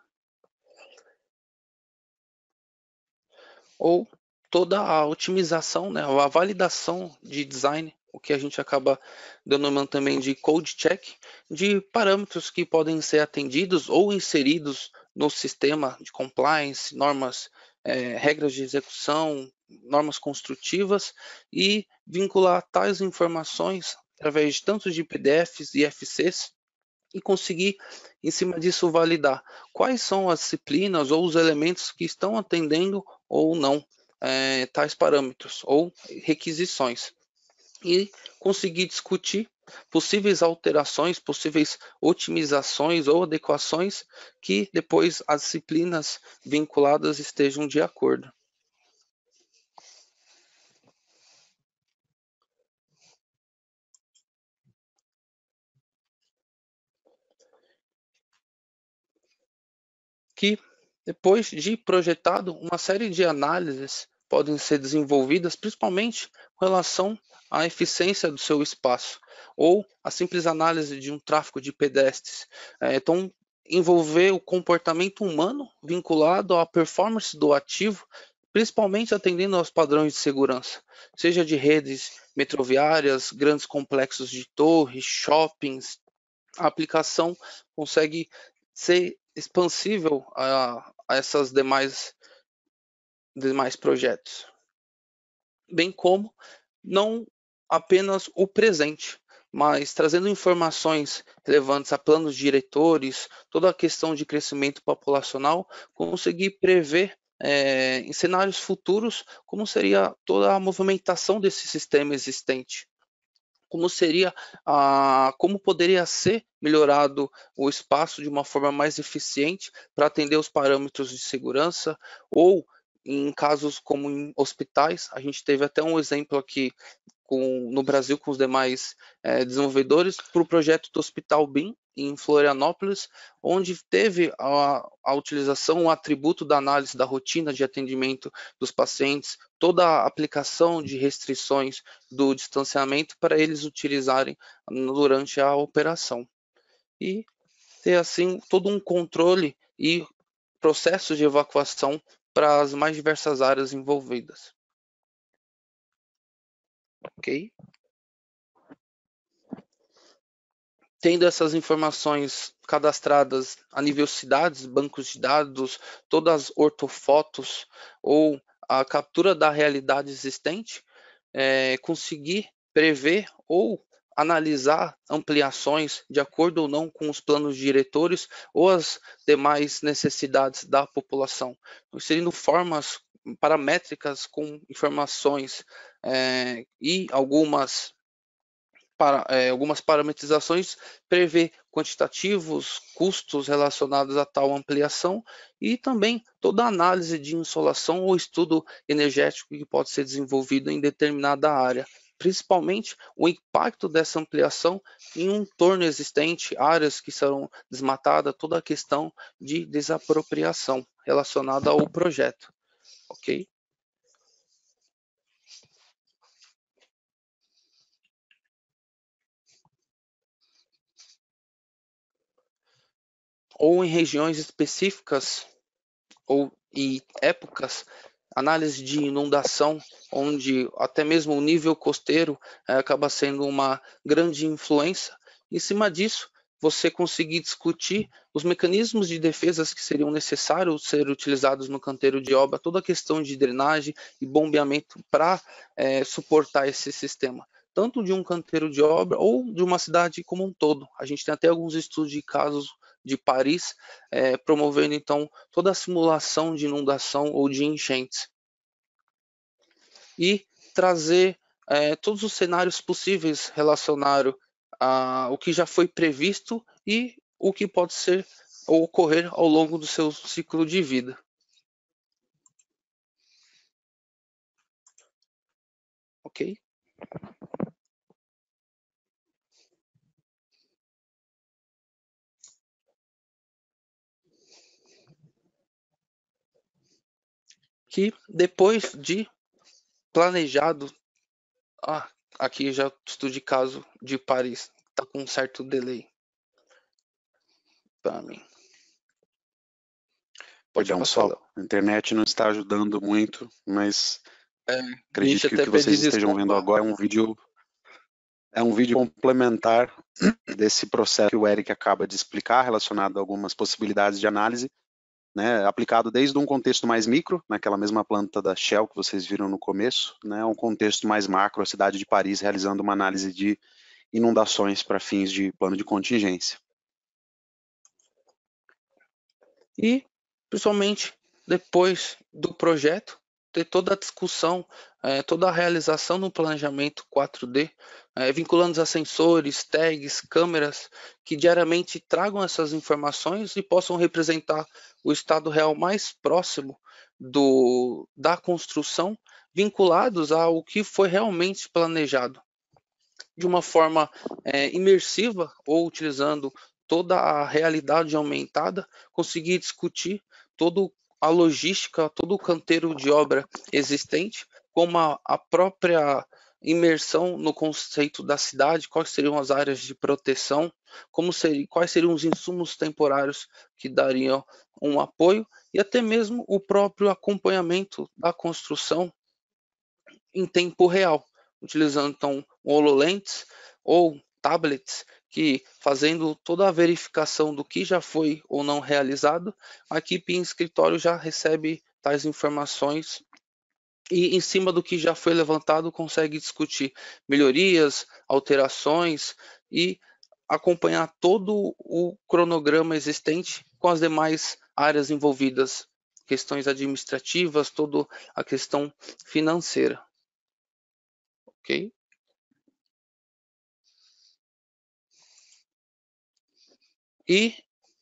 Ou toda a otimização, né, a validação de design, o que a gente acaba denominando também de code check, de parâmetros que podem ser atendidos ou inseridos no sistema de compliance, normas é, regras de execução, normas construtivas e vincular tais informações através tanto de PDFs e FCs e conseguir, em cima disso, validar quais são as disciplinas ou os elementos que estão atendendo ou não é, tais parâmetros ou requisições e conseguir discutir possíveis alterações, possíveis otimizações ou adequações que depois as disciplinas vinculadas estejam de acordo. Que depois de projetado uma série de análises podem ser desenvolvidas principalmente com relação à eficiência do seu espaço ou a simples análise de um tráfego de pedestres. É, então, envolver o comportamento humano vinculado à performance do ativo, principalmente atendendo aos padrões de segurança, seja de redes metroviárias, grandes complexos de torres, shoppings. A aplicação consegue ser expansível a, a essas demais demais projetos, bem como não apenas o presente, mas trazendo informações relevantes a planos diretores, toda a questão de crescimento populacional, conseguir prever é, em cenários futuros como seria toda a movimentação desse sistema existente, como seria a, como poderia ser melhorado o espaço de uma forma mais eficiente para atender os parâmetros de segurança ou em casos como em hospitais. A gente teve até um exemplo aqui com, no Brasil com os demais é, desenvolvedores para o projeto do Hospital BIM em Florianópolis, onde teve a, a utilização, o atributo da análise da rotina de atendimento dos pacientes, toda a aplicação de restrições do distanciamento para eles utilizarem durante a operação. E ter, assim, todo um controle e processo de evacuação para as mais diversas áreas envolvidas. Ok? Tendo essas informações cadastradas a nível cidades, bancos de dados, todas as ortofotos ou a captura da realidade existente, é, conseguir prever ou analisar ampliações de acordo ou não com os planos diretores ou as demais necessidades da população, inserindo formas paramétricas com informações é, e algumas para, é, algumas parametrizações prevê quantitativos, custos relacionados a tal ampliação e também toda análise de insolação ou estudo energético que pode ser desenvolvido em determinada área principalmente o impacto dessa ampliação em um torno existente, áreas que serão desmatadas, toda a questão de desapropriação relacionada ao projeto, ok? Ou em regiões específicas ou em épocas análise de inundação, onde até mesmo o nível costeiro é, acaba sendo uma grande influência. Em cima disso, você conseguir discutir os mecanismos de defesas que seriam necessários ser utilizados no canteiro de obra, toda a questão de drenagem e bombeamento para é, suportar esse sistema, tanto de um canteiro de obra ou de uma cidade como um todo. A gente tem até alguns estudos de casos de Paris, é, promovendo então toda a simulação de inundação ou de enchentes. E trazer é, todos os cenários possíveis relacionados ao que já foi previsto e o que pode ser ou ocorrer ao longo do seu ciclo de vida. Ok? que depois de planejado. Ah, aqui já estudo de caso de Paris. Tá com um certo delay. Para mim. Pode dar um sol. A internet não está ajudando muito, mas é, acredito que o que vocês estejam vendo agora é um vídeo é um vídeo complementar desse processo que o Eric acaba de explicar relacionado a algumas possibilidades de análise né, aplicado desde um contexto mais micro, naquela mesma planta da Shell que vocês viram no começo, né, um contexto mais macro, a cidade de Paris realizando uma análise de inundações para fins de plano de contingência. E, principalmente, depois do projeto, ter toda a discussão, é, toda a realização no planejamento 4D, é, vinculando os sensores, tags, câmeras, que diariamente tragam essas informações e possam representar o estado real mais próximo do, da construção, vinculados ao que foi realmente planejado. De uma forma é, imersiva ou utilizando toda a realidade aumentada, conseguir discutir todo o a logística, todo o canteiro de obra existente, como a, a própria imersão no conceito da cidade, quais seriam as áreas de proteção, como seria, quais seriam os insumos temporários que dariam um apoio e até mesmo o próprio acompanhamento da construção em tempo real, utilizando então HoloLens ou tablets que, fazendo toda a verificação do que já foi ou não realizado, a equipe em escritório já recebe tais informações e, em cima do que já foi levantado, consegue discutir melhorias, alterações e acompanhar todo o cronograma existente com as demais áreas envolvidas, questões administrativas, toda a questão financeira. Ok? e,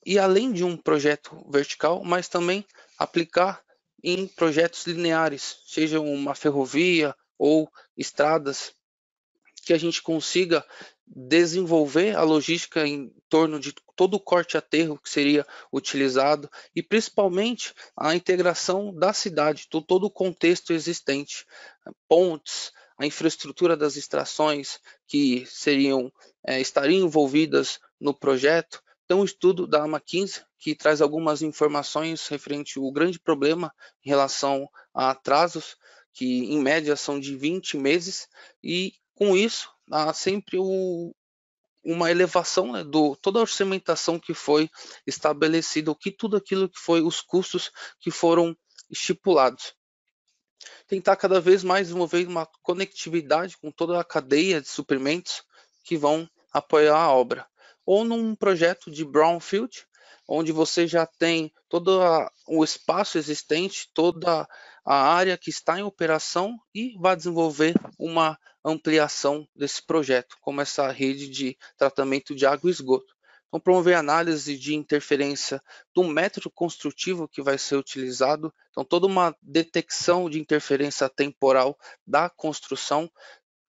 e além de um projeto vertical, mas também aplicar em projetos lineares, seja uma ferrovia ou estradas, que a gente consiga desenvolver a logística em torno de todo o corte aterro que seria utilizado e principalmente a integração da cidade, todo o contexto existente, pontes, a infraestrutura das extrações que seriam é, estariam envolvidas no projeto então, o estudo da AMA 15, que traz algumas informações referente ao grande problema em relação a atrasos, que em média são de 20 meses, e com isso há sempre o, uma elevação né, do toda a orçamentação que foi estabelecida, o que tudo aquilo que foi os custos que foram estipulados. Tentar cada vez mais desenvolver uma conectividade com toda a cadeia de suprimentos que vão apoiar a obra ou num projeto de brownfield, onde você já tem todo a, o espaço existente, toda a área que está em operação e vai desenvolver uma ampliação desse projeto, como essa rede de tratamento de água e esgoto. Então, promover análise de interferência do método construtivo que vai ser utilizado, então, toda uma detecção de interferência temporal da construção,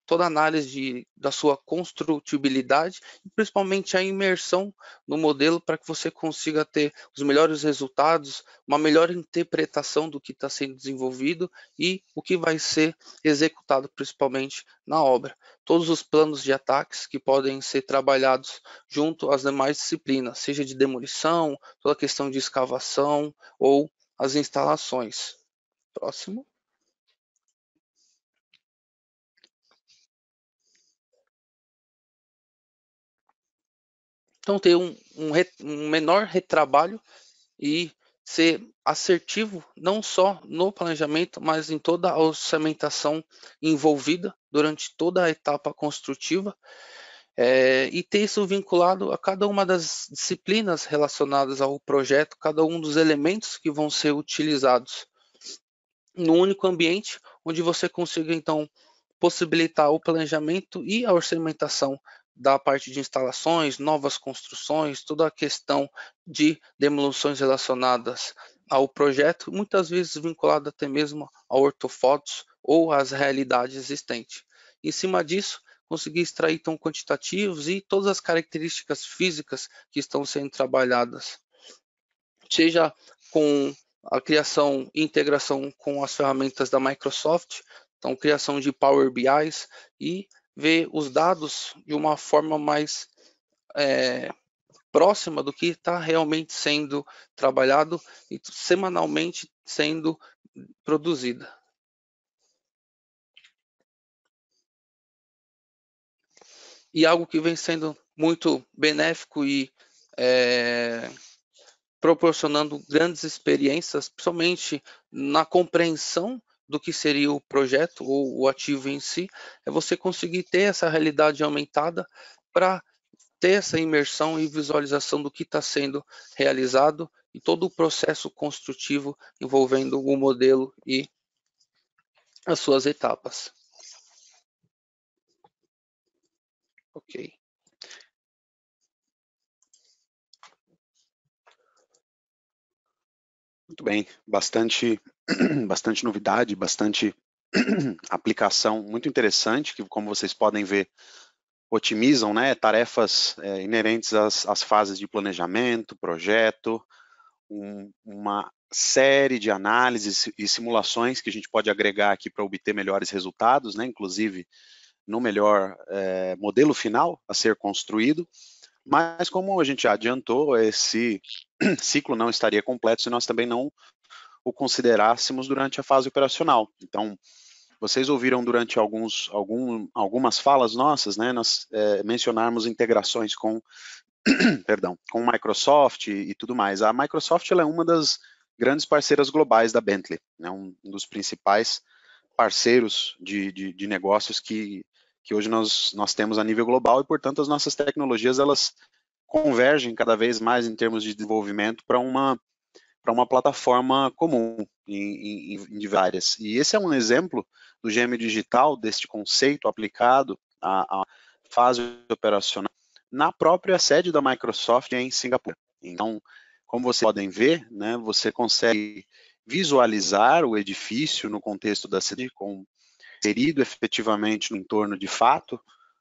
toda a análise de, da sua construtibilidade e principalmente a imersão no modelo para que você consiga ter os melhores resultados, uma melhor interpretação do que está sendo desenvolvido e o que vai ser executado principalmente na obra. Todos os planos de ataques que podem ser trabalhados junto às demais disciplinas, seja de demolição, toda a questão de escavação ou as instalações. Próximo. Então, ter um, um, um menor retrabalho e ser assertivo não só no planejamento, mas em toda a orçamentação envolvida durante toda a etapa construtiva é, e ter isso vinculado a cada uma das disciplinas relacionadas ao projeto, cada um dos elementos que vão ser utilizados no único ambiente, onde você consiga então possibilitar o planejamento e a orçamentação da parte de instalações, novas construções, toda a questão de demolições relacionadas ao projeto, muitas vezes vinculado até mesmo a ortofotos ou às realidades existentes. Em cima disso, conseguir extrair tão quantitativos e todas as características físicas que estão sendo trabalhadas, seja com a criação e integração com as ferramentas da Microsoft, então criação de Power BIs e ver os dados de uma forma mais é, próxima do que está realmente sendo trabalhado e semanalmente sendo produzida. E algo que vem sendo muito benéfico e é, proporcionando grandes experiências, principalmente na compreensão do que seria o projeto ou o ativo em si, é você conseguir ter essa realidade aumentada para ter essa imersão e visualização do que está sendo realizado e todo o processo construtivo envolvendo o modelo e as suas etapas. Ok. Muito bem, bastante bastante novidade, bastante aplicação muito interessante, que como vocês podem ver, otimizam né, tarefas é, inerentes às, às, fases de planejamento, projeto, um, uma série de análises e simulações que a gente pode agregar aqui para obter melhores resultados, né, inclusive no melhor é, modelo final a ser construído. Mas como a gente já adiantou, esse ciclo não estaria completo se nós também não o considerássemos durante a fase operacional. Então, vocês ouviram durante alguns, algum, algumas falas nossas, né, nós é, mencionarmos integrações com, perdão, com Microsoft e, e, tudo mais. A Microsoft é uma das grandes parceiras globais da Bentley, né, um, um dos principais parceiros de, de, de negócios que, que hoje nós, nós temos a nível global e, portanto, as nossas tecnologias elas convergem cada vez mais em termos de desenvolvimento para uma para uma plataforma comum em, em, em várias. E esse é um exemplo do GM digital, deste conceito aplicado à, à fase operacional na própria sede da Microsoft em Singapura. Então, como vocês podem ver, né, você consegue visualizar o edifício no contexto da sede, com, inserido efetivamente no entorno de fato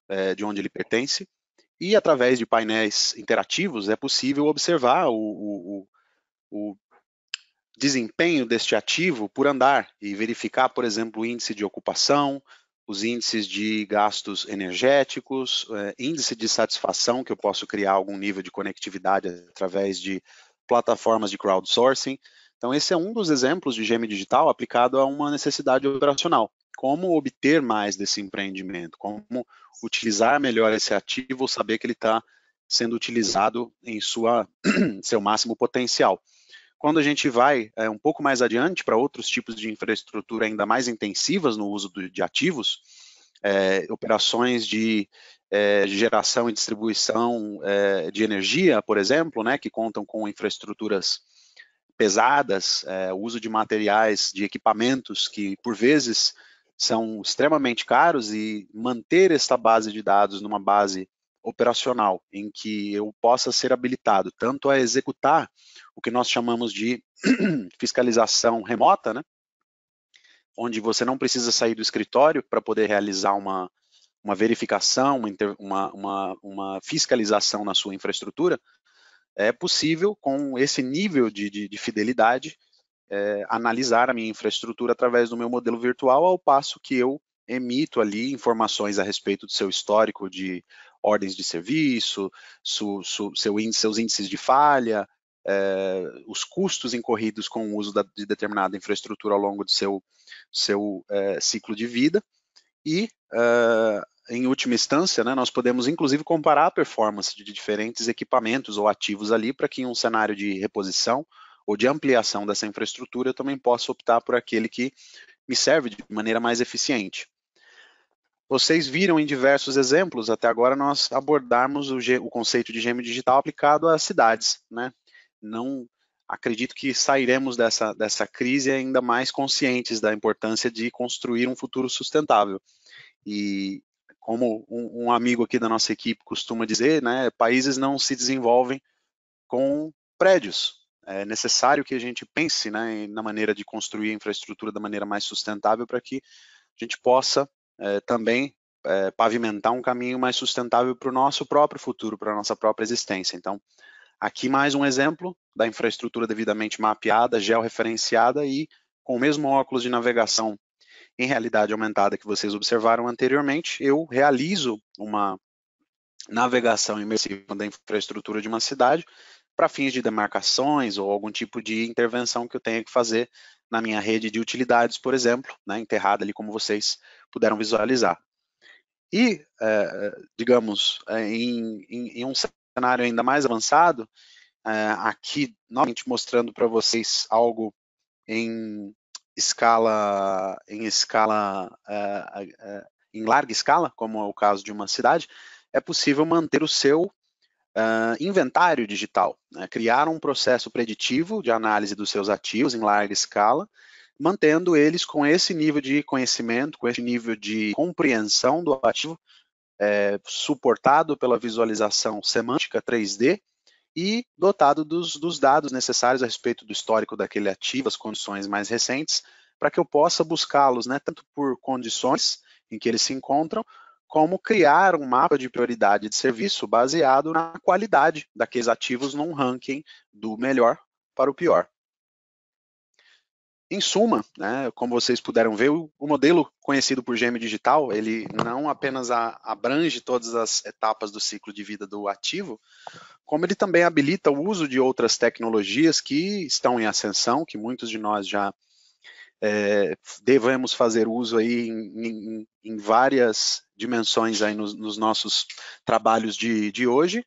é, de onde ele pertence, e através de painéis interativos é possível observar o, o, o, desempenho deste ativo por andar e verificar, por exemplo, o índice de ocupação, os índices de gastos energéticos, eh, índice de satisfação, que eu posso criar algum nível de conectividade através de plataformas de crowdsourcing. Então, esse é um dos exemplos de gêmeo digital aplicado a uma necessidade operacional. Como obter mais desse empreendimento? Como utilizar melhor esse ativo, saber que ele está sendo utilizado em sua, seu máximo potencial. Quando a gente vai é, um pouco mais adiante para outros tipos de infraestrutura ainda mais intensivas no uso do, de ativos, é, operações de é, geração e distribuição é, de energia, por exemplo, né, que contam com infraestruturas pesadas, é, uso de materiais, de equipamentos que, por vezes, são extremamente caros e manter esta base de dados numa base operacional em que eu possa ser habilitado tanto a executar o que nós chamamos de fiscalização remota, né? onde você não precisa sair do escritório para poder realizar uma, uma verificação, uma, uma, uma, fiscalização na sua infraestrutura, é possível, com esse nível de, de, de fidelidade, é, analisar a minha infraestrutura através do meu modelo virtual, ao passo que eu emito ali informações a respeito do seu histórico de ordens de serviço, su, su, seu índice, seus índices de falha, uh, os custos incorridos com o uso da, de determinada infraestrutura ao longo do seu, seu uh, ciclo de vida e, eh, em última instância, né, nós podemos inclusive comparar a performance de diferentes equipamentos ou ativos ali para que em um cenário de reposição ou de ampliação dessa infraestrutura eu também possa optar por aquele que me serve de maneira mais eficiente. Vocês viram em diversos exemplos até agora nós abordarmos o, o, conceito de gêmeo digital aplicado às cidades, né? não acredito que sairemos dessa, dessa crise ainda mais conscientes da importância de construir um futuro sustentável. E como um, um amigo aqui da nossa equipe costuma dizer, né, países não se desenvolvem com prédios. É necessário que a gente pense né, na maneira de construir a infraestrutura da maneira mais sustentável para que a gente possa é, também é, pavimentar um caminho mais sustentável para o nosso próprio futuro, para a nossa própria existência. Então, Aqui mais um exemplo da infraestrutura devidamente mapeada, georreferenciada e com o mesmo óculos de navegação em realidade aumentada que vocês observaram anteriormente, eu realizo uma navegação imersiva da infraestrutura de uma cidade para fins de demarcações ou algum tipo de intervenção que eu tenha que fazer na minha rede de utilidades, por exemplo, né, enterrada ali como vocês puderam visualizar. E, é, digamos, eh, em, em, em um certo cenário ainda mais avançado, é, aqui novamente mostrando para vocês algo em escala, em escala, é, é, em larga escala, como é o caso de uma cidade, é possível manter o seu Uh, inventário digital, né? criar um processo preditivo de análise dos seus ativos em larga escala, mantendo eles com esse nível de conhecimento, com esse nível de compreensão do ativo, é, suportado pela visualização semântica 3D e dotado dos, dos dados necessários a respeito do histórico daquele ativo, as condições mais recentes, para que eu possa buscá-los, né, tanto por condições em que eles se encontram, como criar um mapa de prioridade de serviço baseado na qualidade daqueles ativos num ranking do melhor para o pior. Em suma, né, como vocês puderam ver, o, modelo conhecido por Gêmeo Digital, ele não apenas a, abrange todas as etapas do ciclo de vida do ativo, como ele também habilita o uso de outras tecnologias que estão em ascensão, que muitos de nós já é, devemos fazer uso aí em, em, em várias dimensões aí nos, nos nossos trabalhos de, de hoje,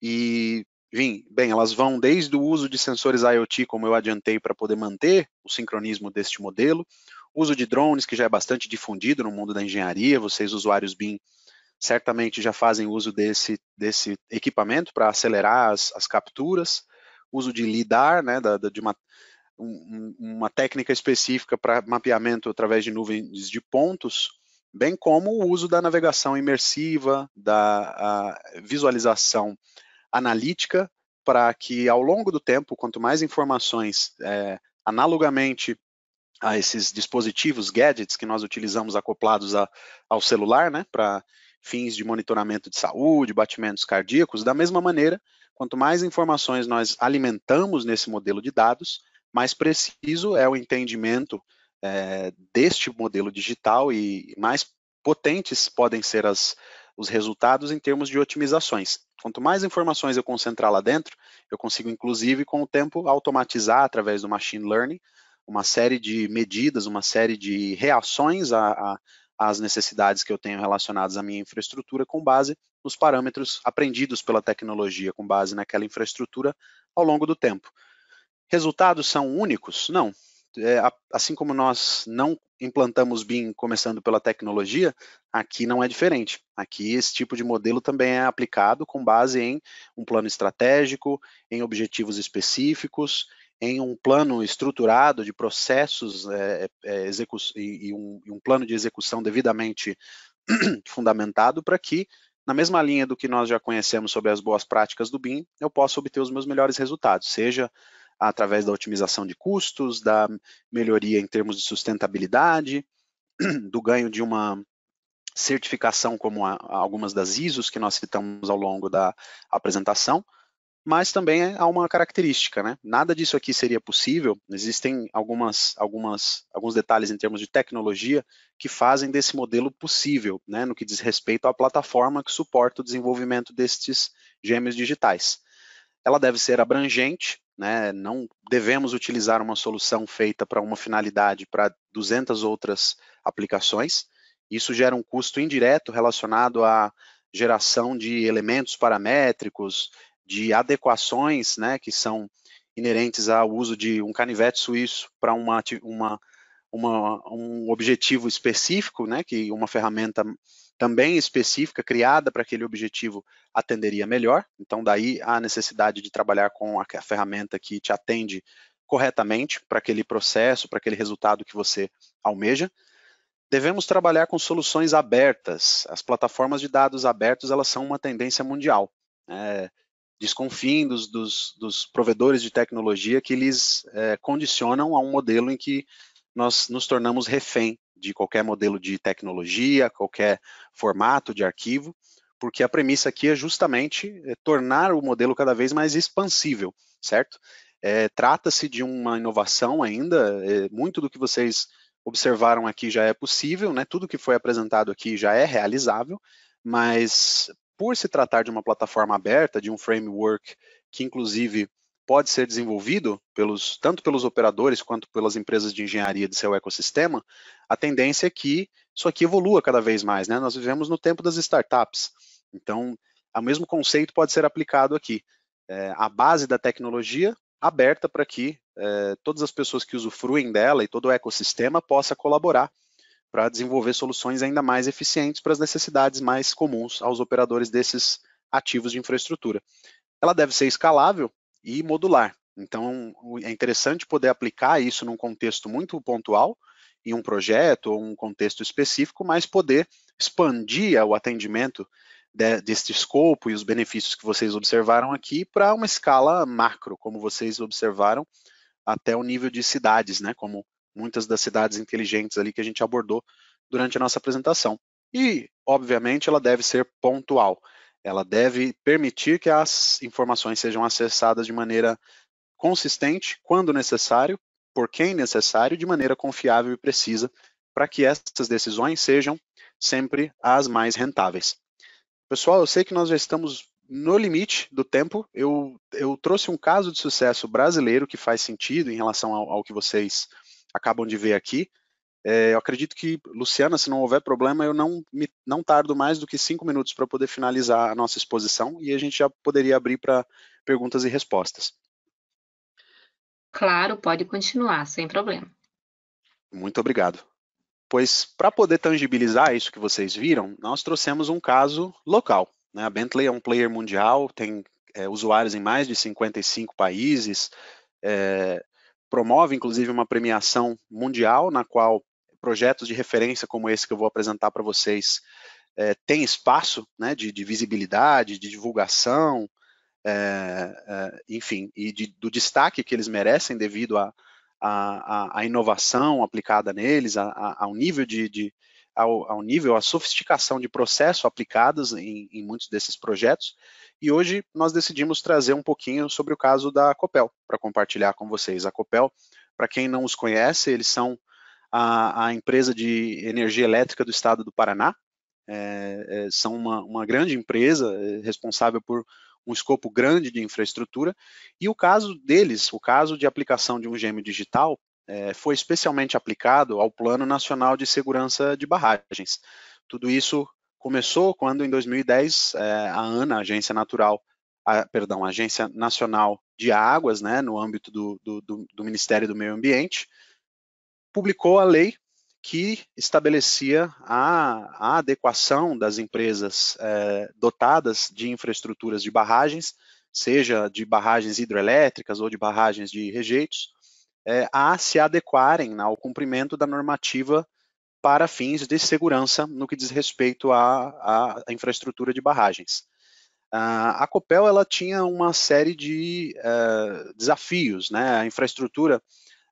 e Vim, bem, elas vão desde o uso de sensores IoT, como eu adiantei, para poder manter o sincronismo deste modelo, uso de drones, que já é bastante difundido no mundo da engenharia, vocês usuários BIM certamente já fazem uso desse, desse equipamento para acelerar as, as, capturas, uso de LIDAR, né, da, da, de uma, um, uma técnica específica para mapeamento através de nuvens de pontos, bem como o uso da navegação imersiva, da visualização analítica para que ao longo do tempo, quanto mais informações é, analogamente a esses dispositivos, gadgets que nós utilizamos acoplados a, ao celular, né, para fins de monitoramento de saúde, batimentos cardíacos, da mesma maneira, quanto mais informações nós alimentamos nesse modelo de dados, mais preciso é o entendimento é, deste modelo digital e mais potentes podem ser as, os resultados em termos de otimizações. Quanto mais informações eu concentrar lá dentro, eu consigo, inclusive, com o tempo, automatizar através do machine learning uma série de medidas, uma série de reações às necessidades que eu tenho relacionadas à minha infraestrutura com base nos parâmetros aprendidos pela tecnologia, com base naquela infraestrutura ao longo do tempo. Resultados são únicos? Não. É, assim como nós não implantamos BIM começando pela tecnologia, aqui não é diferente. Aqui esse tipo de modelo também é aplicado com base em um plano estratégico, em objetivos específicos, em um plano estruturado de processos é, é, é e, e, um, e um plano de execução devidamente fundamentado para que na mesma linha do que nós já conhecemos sobre as boas práticas do BIM, eu possa obter os meus melhores resultados, seja através da otimização de custos, da melhoria em termos de sustentabilidade, do ganho de uma certificação como a, algumas das ISOs que nós citamos ao longo da apresentação, mas também é, há uma característica, né? Nada disso aqui seria possível. Existem algumas, algumas, alguns detalhes em termos de tecnologia que fazem desse modelo possível, né? No que diz respeito à plataforma que suporta o desenvolvimento destes gêmeos digitais. Ela deve ser abrangente, né? Não devemos utilizar uma solução feita para uma finalidade para 200 outras aplicações. Isso gera um custo indireto relacionado à geração de elementos paramétricos, de adequações, né, que são inerentes ao uso de um canivete suíço para uma, uma, uma, um objetivo específico, né, que uma ferramenta também específica, criada para aquele objetivo, atenderia melhor. Então, daí a necessidade de trabalhar com a ferramenta que te atende corretamente para aquele processo, para aquele resultado que você almeja. Devemos trabalhar com soluções abertas. As plataformas de dados abertos elas são uma tendência mundial. É, desconfiem dos, dos, dos, provedores de tecnologia que lhes é, condicionam a um modelo em que nós nos tornamos refém de qualquer modelo de tecnologia, qualquer formato de arquivo, porque a premissa aqui é justamente é, tornar o modelo cada vez mais expansível, certo? É, Trata-se de uma inovação ainda, é, muito do que vocês observaram aqui já é possível, né? tudo que foi apresentado aqui já é realizável, mas por se tratar de uma plataforma aberta, de um framework que inclusive pode ser desenvolvido pelos, tanto pelos operadores quanto pelas empresas de engenharia de seu ecossistema, a tendência é que isso aqui evolua cada vez mais. Né? Nós vivemos no tempo das startups, então o mesmo conceito pode ser aplicado aqui. É, a base da tecnologia aberta para que é, todas as pessoas que usufruem dela e todo o ecossistema possa colaborar para desenvolver soluções ainda mais eficientes para as necessidades mais comuns aos operadores desses ativos de infraestrutura. Ela deve ser escalável, e modular. Então, é interessante poder aplicar isso num contexto muito pontual, em um projeto ou um contexto específico, mas poder expandir o atendimento de, deste escopo e os benefícios que vocês observaram aqui para uma escala macro, como vocês observaram, até o nível de cidades, né? Como muitas das cidades inteligentes ali que a gente abordou durante a nossa apresentação. E, obviamente, ela deve ser pontual. Ela deve permitir que as informações sejam acessadas de maneira consistente, quando necessário, por quem necessário, de maneira confiável e precisa, para que essas decisões sejam sempre as mais rentáveis. Pessoal, eu sei que nós já estamos no limite do tempo. Eu, eu trouxe um caso de sucesso brasileiro que faz sentido em relação ao, ao que vocês acabam de ver aqui. É, eu acredito que, Luciana, se não houver problema, eu não, me, não tardo mais do que cinco minutos para poder finalizar a nossa exposição e a gente já poderia abrir para perguntas e respostas. Claro, pode continuar, sem problema. Muito obrigado. Pois, para poder tangibilizar isso que vocês viram, nós trouxemos um caso local. Né? A Bentley é um player mundial, tem é, usuários em mais de 55 países, é, promove inclusive uma premiação mundial na qual projetos de referência como esse que eu vou apresentar para vocês é, tem espaço né, de, de visibilidade, de divulgação, é, é, enfim, e de, do destaque que eles merecem devido à a, a, a, inovação aplicada neles, a, a, ao nível de, de ao, ao, nível, à sofisticação de processo aplicados em, em, muitos desses projetos. E hoje nós decidimos trazer um pouquinho sobre o caso da Copel para compartilhar com vocês. A Copel, para quem não os conhece, eles são a, a empresa de energia elétrica do estado do Paraná, é, é são uma, uma, grande empresa é, responsável por um escopo grande de infraestrutura, e o caso deles, o caso de aplicação de um gêmeo digital, é, foi especialmente aplicado ao Plano Nacional de Segurança de Barragens. Tudo isso começou quando, em 2010, é, a ANA, a Agência Natural, a, perdão, a Agência Nacional de Águas, né, no âmbito do, do, do Ministério do Meio Ambiente, publicou a lei que estabelecia a, a adequação das empresas é, dotadas de infraestruturas de barragens, seja de barragens hidrelétricas ou de barragens de rejeitos, é, a se adequarem ao cumprimento da normativa para fins de segurança no que diz respeito à, infraestrutura de barragens. Uh, a Copel ela tinha uma série de uh, desafios, né? A infraestrutura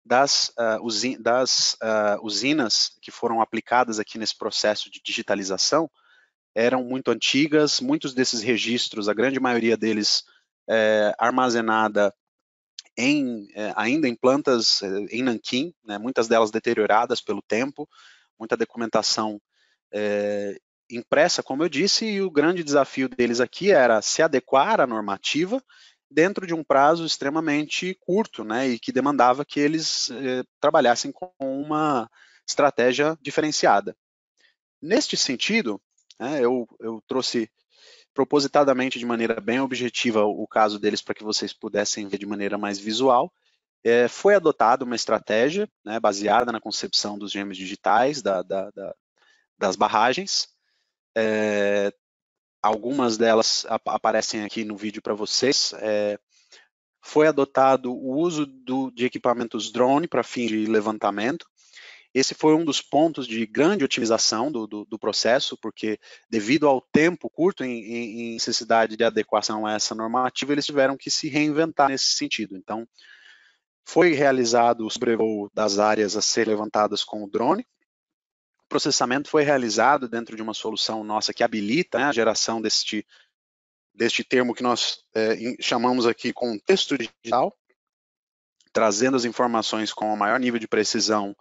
das, uh, usi das uh, usinas que foram aplicadas aqui nesse processo de digitalização eram muito antigas, muitos desses registros, a grande maioria deles é, armazenada em, é, ainda em plantas é, em Nanquim, né, muitas delas deterioradas pelo tempo, muita documentação é, impressa, como eu disse, e o grande desafio deles aqui era se adequar à normativa dentro de um prazo extremamente curto, né, e que demandava que eles eh, trabalhassem com uma estratégia diferenciada. Neste sentido, né, eu, eu trouxe propositadamente de maneira bem objetiva o caso deles para que vocês pudessem ver de maneira mais visual. É, foi adotada uma estratégia né, baseada na concepção dos gêmeos digitais, da, da, da, das barragens, é, algumas delas ap aparecem aqui no vídeo para vocês. É, foi adotado o uso do, de equipamentos drone para fim de levantamento. Esse foi um dos pontos de grande otimização do, do, do processo, porque devido ao tempo curto em, em, necessidade de adequação a essa normativa, eles tiveram que se reinventar nesse sentido. Então, foi realizado o sobrevoo das áreas a ser levantadas com o drone, processamento foi realizado dentro de uma solução nossa que habilita né, a geração deste, deste termo que nós é, chamamos aqui contexto digital, trazendo as informações com o maior nível de precisão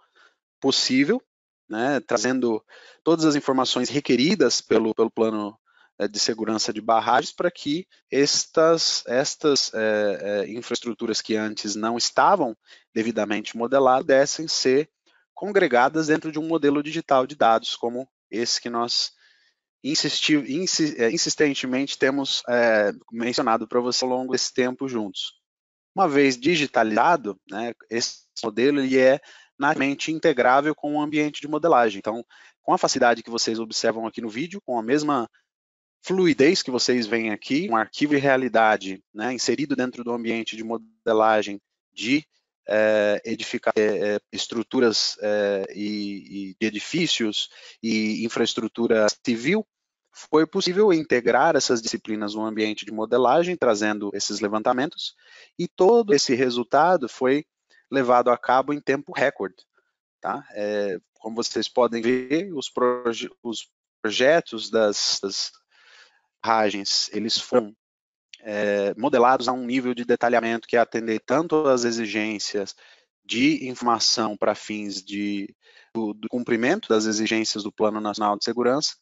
possível, né, trazendo todas as informações requeridas pelo, pelo plano é, de segurança de barragens para que estas, estas é, é, infraestruturas que antes não estavam devidamente modeladas pudessem ser congregadas dentro de um modelo digital de dados como esse que nós insisti, insi, é, insistentemente temos é, mencionado para você ao longo desse tempo juntos. Uma vez digitalizado, né, esse modelo ele é naturalmente integrável com o ambiente de modelagem. Então, com a facilidade que vocês observam aqui no vídeo, com a mesma fluidez que vocês veem aqui, um arquivo de realidade né, inserido dentro do ambiente de modelagem de é, edificar é, é, estruturas é, e, e, de edifícios e infraestrutura civil, foi possível integrar essas disciplinas no ambiente de modelagem, trazendo esses levantamentos, e todo esse resultado foi levado a cabo em tempo recorde. Tá? É, como vocês podem ver, os, proje os projetos das, das barragens, eles foram é, modelados a um nível de detalhamento que é atender tanto às exigências de informação para fins de, do, do cumprimento das exigências do Plano Nacional de Segurança,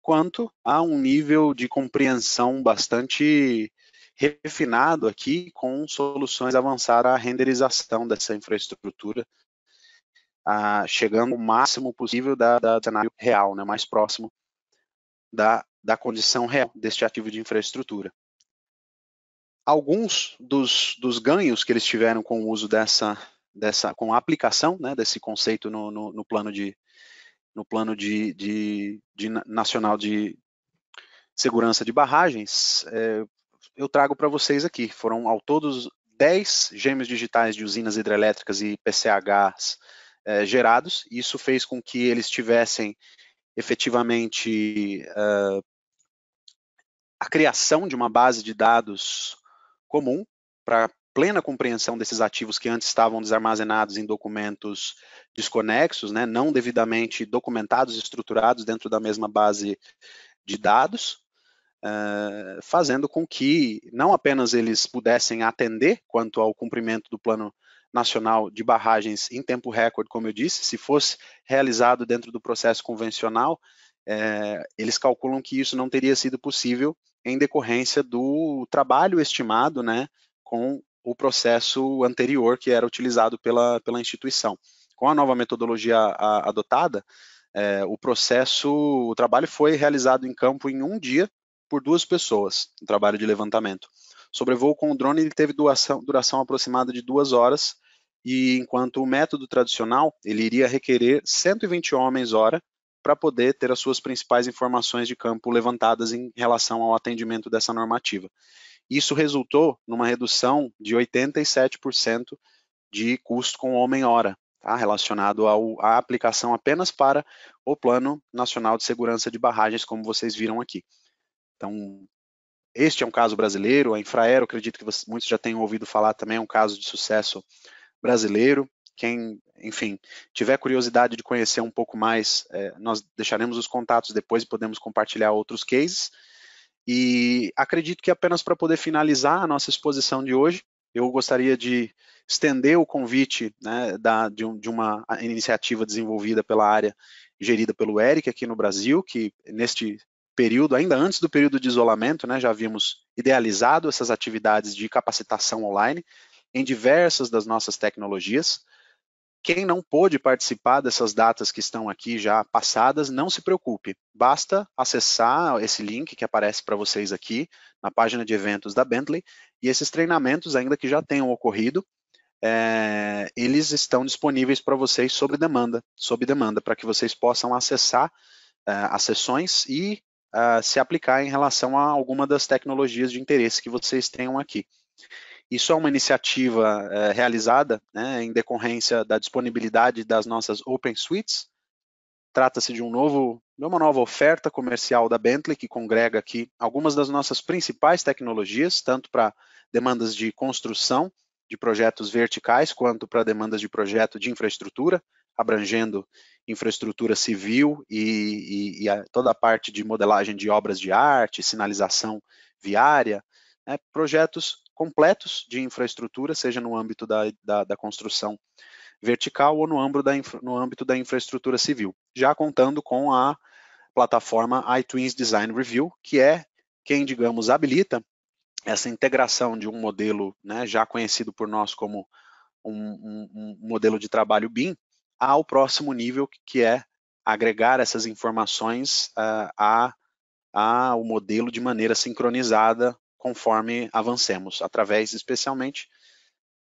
quanto a um nível de compreensão bastante refinado aqui com soluções avançadas à renderização dessa infraestrutura, chegando o máximo possível da, da, do cenário real, né, mais próximo da, da condição real deste ativo de infraestrutura alguns dos, dos ganhos que eles tiveram com o uso dessa, dessa com a aplicação né, desse conceito no, no, no plano de no plano de, de, de nacional de segurança de barragens, é, eu trago para vocês aqui. Foram ao todos 10 gêmeos digitais de usinas hidrelétricas e PCHs é, gerados. Isso fez com que eles tivessem efetivamente uh, a criação de uma base de dados comum para plena compreensão desses ativos que antes estavam desarmazenados em documentos desconexos, né, não devidamente documentados e estruturados dentro da mesma base de dados, uh, fazendo com que não apenas eles pudessem atender quanto ao cumprimento do plano nacional de barragens em tempo recorde, como eu disse, se fosse realizado dentro do processo convencional, é, eles calculam que isso não teria sido possível em decorrência do trabalho estimado né, com o processo anterior que era utilizado pela, pela instituição. Com a nova metodologia a, adotada, é, o processo, o trabalho foi realizado em campo em um dia por duas pessoas, o um trabalho de levantamento. Sobrevoo com o drone ele teve duração, duração aproximada de duas horas, e enquanto o método tradicional, ele iria requerer 120 homens hora para poder ter as suas principais informações de campo levantadas em relação ao atendimento dessa normativa. Isso resultou numa redução de 87% de custo com homem-hora, tá? relacionado ao, à aplicação apenas para o Plano Nacional de Segurança de Barragens, como vocês viram aqui. Então, este é um caso brasileiro, a Infraero, acredito que vocês, muitos já tenham ouvido falar também, é um caso de sucesso brasileiro, quem, enfim, tiver curiosidade de conhecer um pouco mais, é, nós deixaremos os contatos depois e podemos compartilhar outros cases. E acredito que apenas para poder finalizar a nossa exposição de hoje, eu gostaria de estender o convite né, da, de, um, de, uma iniciativa desenvolvida pela área gerida pelo Eric aqui no Brasil, que neste período, ainda antes do período de isolamento, né, já havíamos idealizado essas atividades de capacitação online em diversas das nossas tecnologias. Quem não pôde participar dessas datas que estão aqui já passadas, não se preocupe. Basta acessar esse link que aparece para vocês aqui na página de eventos da Bentley e esses treinamentos, ainda que já tenham ocorrido, é, eles estão disponíveis para vocês sob demanda, sob demanda, para que vocês possam acessar é, as sessões e é, se aplicar em relação a alguma das tecnologias de interesse que vocês tenham aqui. Isso é uma iniciativa é, realizada né, em decorrência da disponibilidade das nossas Open Suites. Trata-se de um novo, uma nova oferta comercial da Bentley que congrega aqui algumas das nossas principais tecnologias, tanto para demandas de construção de projetos verticais quanto para demandas de projeto de infraestrutura, abrangendo infraestrutura civil e, e, e a, toda a parte de modelagem de obras de arte, sinalização viária, né, projetos completos de infraestrutura, seja no âmbito da, da, da construção vertical ou no âmbito, da no âmbito da infraestrutura civil, já contando com a plataforma iTwins Design Review, que é quem, digamos, habilita essa integração de um modelo né, já conhecido por nós como um, um, um modelo de trabalho BIM ao próximo nível, que é agregar essas informações uh, a, a, o modelo de maneira sincronizada conforme avancemos, através especialmente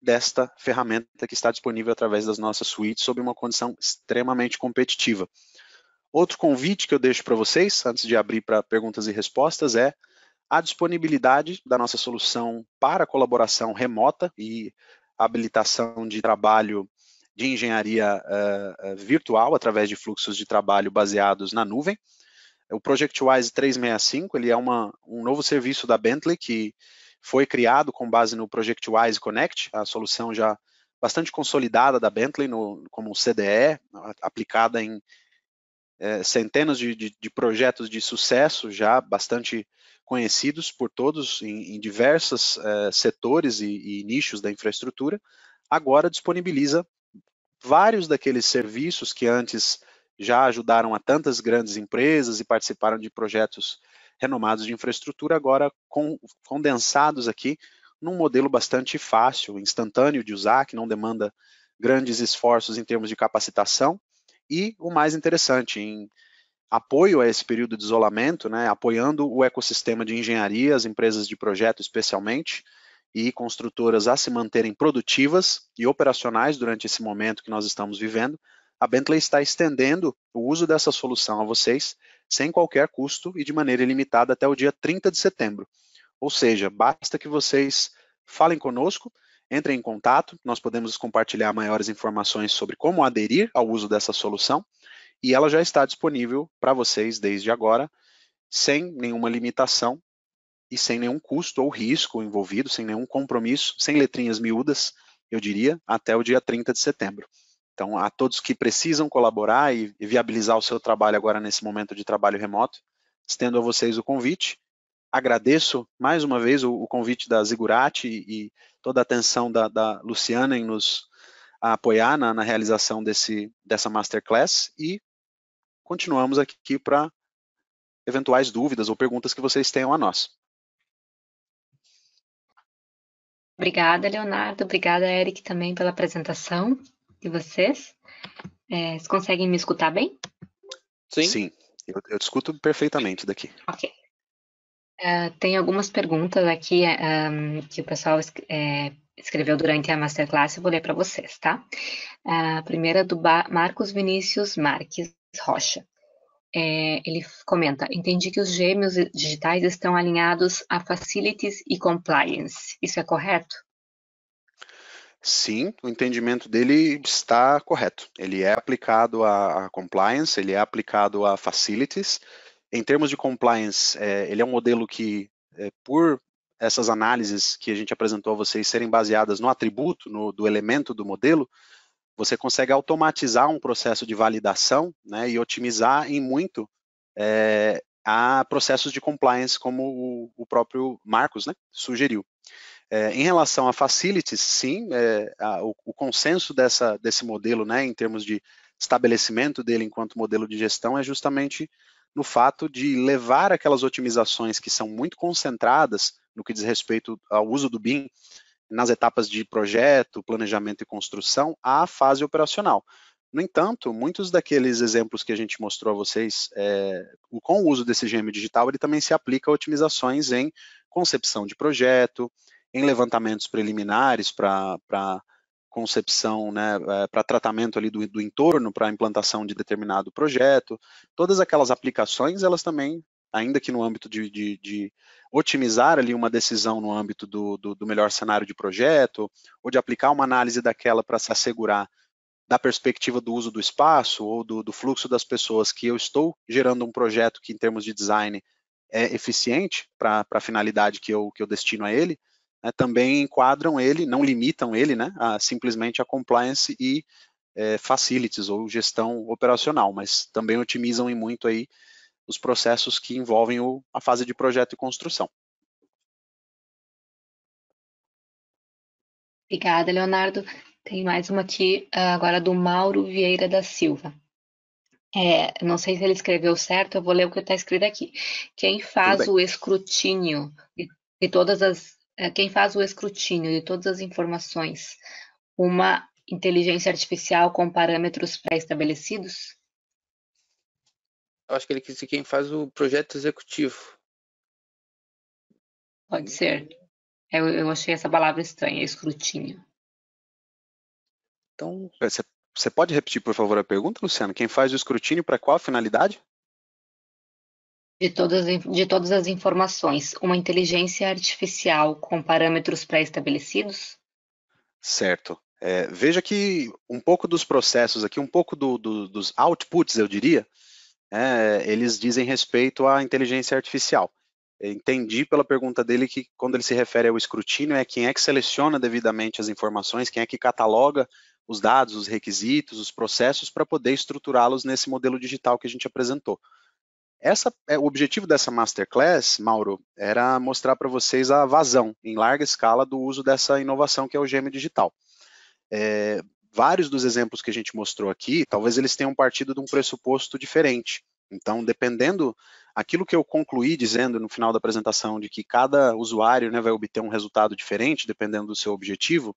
desta ferramenta que está disponível através das nossas suítes sob uma condição extremamente competitiva. Outro convite que eu deixo para vocês, antes de abrir para perguntas e respostas, é a disponibilidade da nossa solução para colaboração remota e habilitação de trabalho de engenharia uh, virtual através de fluxos de trabalho baseados na nuvem. É o ProjectWise 365 ele é uma, um novo serviço da Bentley que foi criado com base no ProjectWise Connect, a solução já bastante consolidada da Bentley no, como CDE, aplicada em é, centenas de, de, de, projetos de sucesso já bastante conhecidos por todos em, em diversos é, setores e, e nichos da infraestrutura, agora disponibiliza vários daqueles serviços que antes já ajudaram a tantas grandes empresas e participaram de projetos renomados de infraestrutura, agora condensados aqui num modelo bastante fácil, instantâneo de usar, que não demanda grandes esforços em termos de capacitação e o mais interessante, em apoio a esse período de isolamento, né, apoiando o ecossistema de engenharia, as empresas de projeto especialmente, e construtoras a se manterem produtivas e operacionais durante esse momento que nós estamos vivendo, a Bentley está estendendo o uso dessa solução a vocês sem qualquer custo e de maneira ilimitada até o dia 30 de setembro. Ou seja, basta que vocês falem conosco, entrem em contato, nós podemos compartilhar maiores informações sobre como aderir ao uso dessa solução e ela já está disponível para vocês desde agora, sem nenhuma limitação e sem nenhum custo ou risco envolvido, sem nenhum compromisso, sem letrinhas miúdas, eu diria, até o dia 30 de setembro. Então, a todos que precisam colaborar e, e viabilizar o seu trabalho agora nesse momento de trabalho remoto, estendo a vocês o convite. Agradeço mais uma vez o, o convite da Zigurati e, e toda a atenção da, da Luciana em nos apoiar na, na realização desse, dessa masterclass e continuamos aqui para eventuais dúvidas ou perguntas que vocês tenham a nós. Obrigada, Leonardo. Obrigada, Eric, também pela apresentação de vocês. É, vocês conseguem me escutar bem? Sim. Sim, eu, eu escuto perfeitamente daqui. Ok. Uh, tem algumas perguntas aqui um, é, que o pessoal é, escreveu durante a masterclass, eu vou ler para vocês, tá? A primeira é do Marcos Vinícius Marques Rocha. É, ele comenta: entendi que os gêmeos digitais estão alinhados a facilities e compliance. Isso é correto? Sim, o entendimento dele está correto. Ele é aplicado a, compliance, ele é aplicado a facilities. Em termos de compliance, é, ele é um modelo que, é, por essas análises que a gente apresentou a vocês serem baseadas no atributo, no, do elemento do modelo, você consegue automatizar um processo de validação né, e otimizar em muito é, a processos de compliance, como o, o próprio Marcos né, sugeriu. É, em relação a facilities, sim, é, a, o, o, consenso dessa, desse modelo, né, em termos de estabelecimento dele enquanto modelo de gestão, é justamente no fato de levar aquelas otimizações que são muito concentradas no que diz respeito ao uso do BIM nas etapas de projeto, planejamento e construção à fase operacional. No entanto, muitos daqueles exemplos que a gente mostrou a vocês, é, com o uso desse GM digital, ele também se aplica a otimizações em concepção de projeto, em levantamentos preliminares para concepção, né, eh, para tratamento ali do, do entorno, para implantação de determinado projeto, todas aquelas aplicações, elas também, ainda que no âmbito de, de, de otimizar ali uma decisão no âmbito do, do, do, melhor cenário de projeto, ou de aplicar uma análise daquela para se assegurar da perspectiva do uso do espaço ou do, do fluxo das pessoas que eu estou gerando um projeto que, em termos de design, é eficiente para a finalidade que eu, que eu destino a ele, né, também enquadram ele, não limitam ele, né, a, simplesmente a compliance e é, facilities ou gestão operacional, mas também otimizam em muito aí os processos que envolvem o, a fase de projeto e construção. Obrigada, Leonardo. Tem mais uma aqui ah, agora do Mauro Vieira da Silva. É, não sei se ele escreveu certo, eu vou ler o que está escrito aqui. Quem faz o escrutínio de todas as é, quem faz o escrutínio de todas as informações, uma inteligência artificial com parâmetros pré-estabelecidos? Eu acho que ele quis dizer quem faz o projeto executivo. Pode ser. Eu, eu achei essa palavra estranha, escrutínio. Então. É, você pode repetir, por favor, a pergunta, Luciano? Quem faz o escrutínio para qual finalidade? de todas, de todas as informações uma inteligência artificial com parâmetros pré-estabelecidos? Certo. É, veja que um pouco dos processos aqui, um pouco do, do, dos outputs, eu diria, é, eles dizem respeito à inteligência artificial. entendi pela pergunta dele que quando ele se refere ao escrutínio é quem é que seleciona devidamente as informações, quem é que cataloga os dados, os requisitos, os processos para poder estruturá-los nesse modelo digital que a gente apresentou. Essa, é, o objetivo dessa masterclass, Mauro, era mostrar para vocês a vazão em larga escala do uso dessa inovação que é o gêmeo digital. É, vários dos exemplos que a gente mostrou aqui, talvez eles tenham partido de um pressuposto diferente. Então, dependendo aquilo que eu concluí dizendo no final da apresentação de que cada usuário né, vai obter um resultado diferente dependendo do seu objetivo,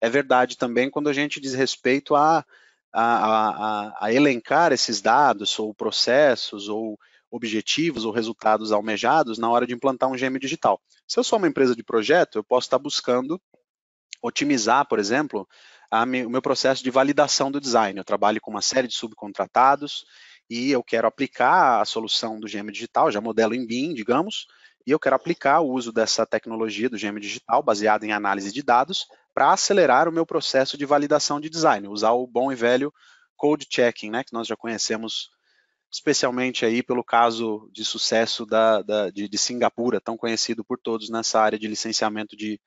é verdade também quando a gente diz respeito a a, a, a elencar esses dados ou processos ou objetivos ou resultados almejados na hora de implantar um GEM digital. Se eu sou uma empresa de projeto, eu posso estar buscando otimizar, por exemplo, a, o meu processo de validação do design. Eu trabalho com uma série de subcontratados e eu quero aplicar a solução do GEM digital, já modelo em BIM, digamos, e eu quero aplicar o uso dessa tecnologia do gêmeo digital, baseada em análise de dados, para acelerar o meu processo de validação de design, usar o bom e velho code checking, né, que nós já conhecemos especialmente aí pelo caso de sucesso da, da de, de, Singapura, tão conhecido por todos nessa área de licenciamento de,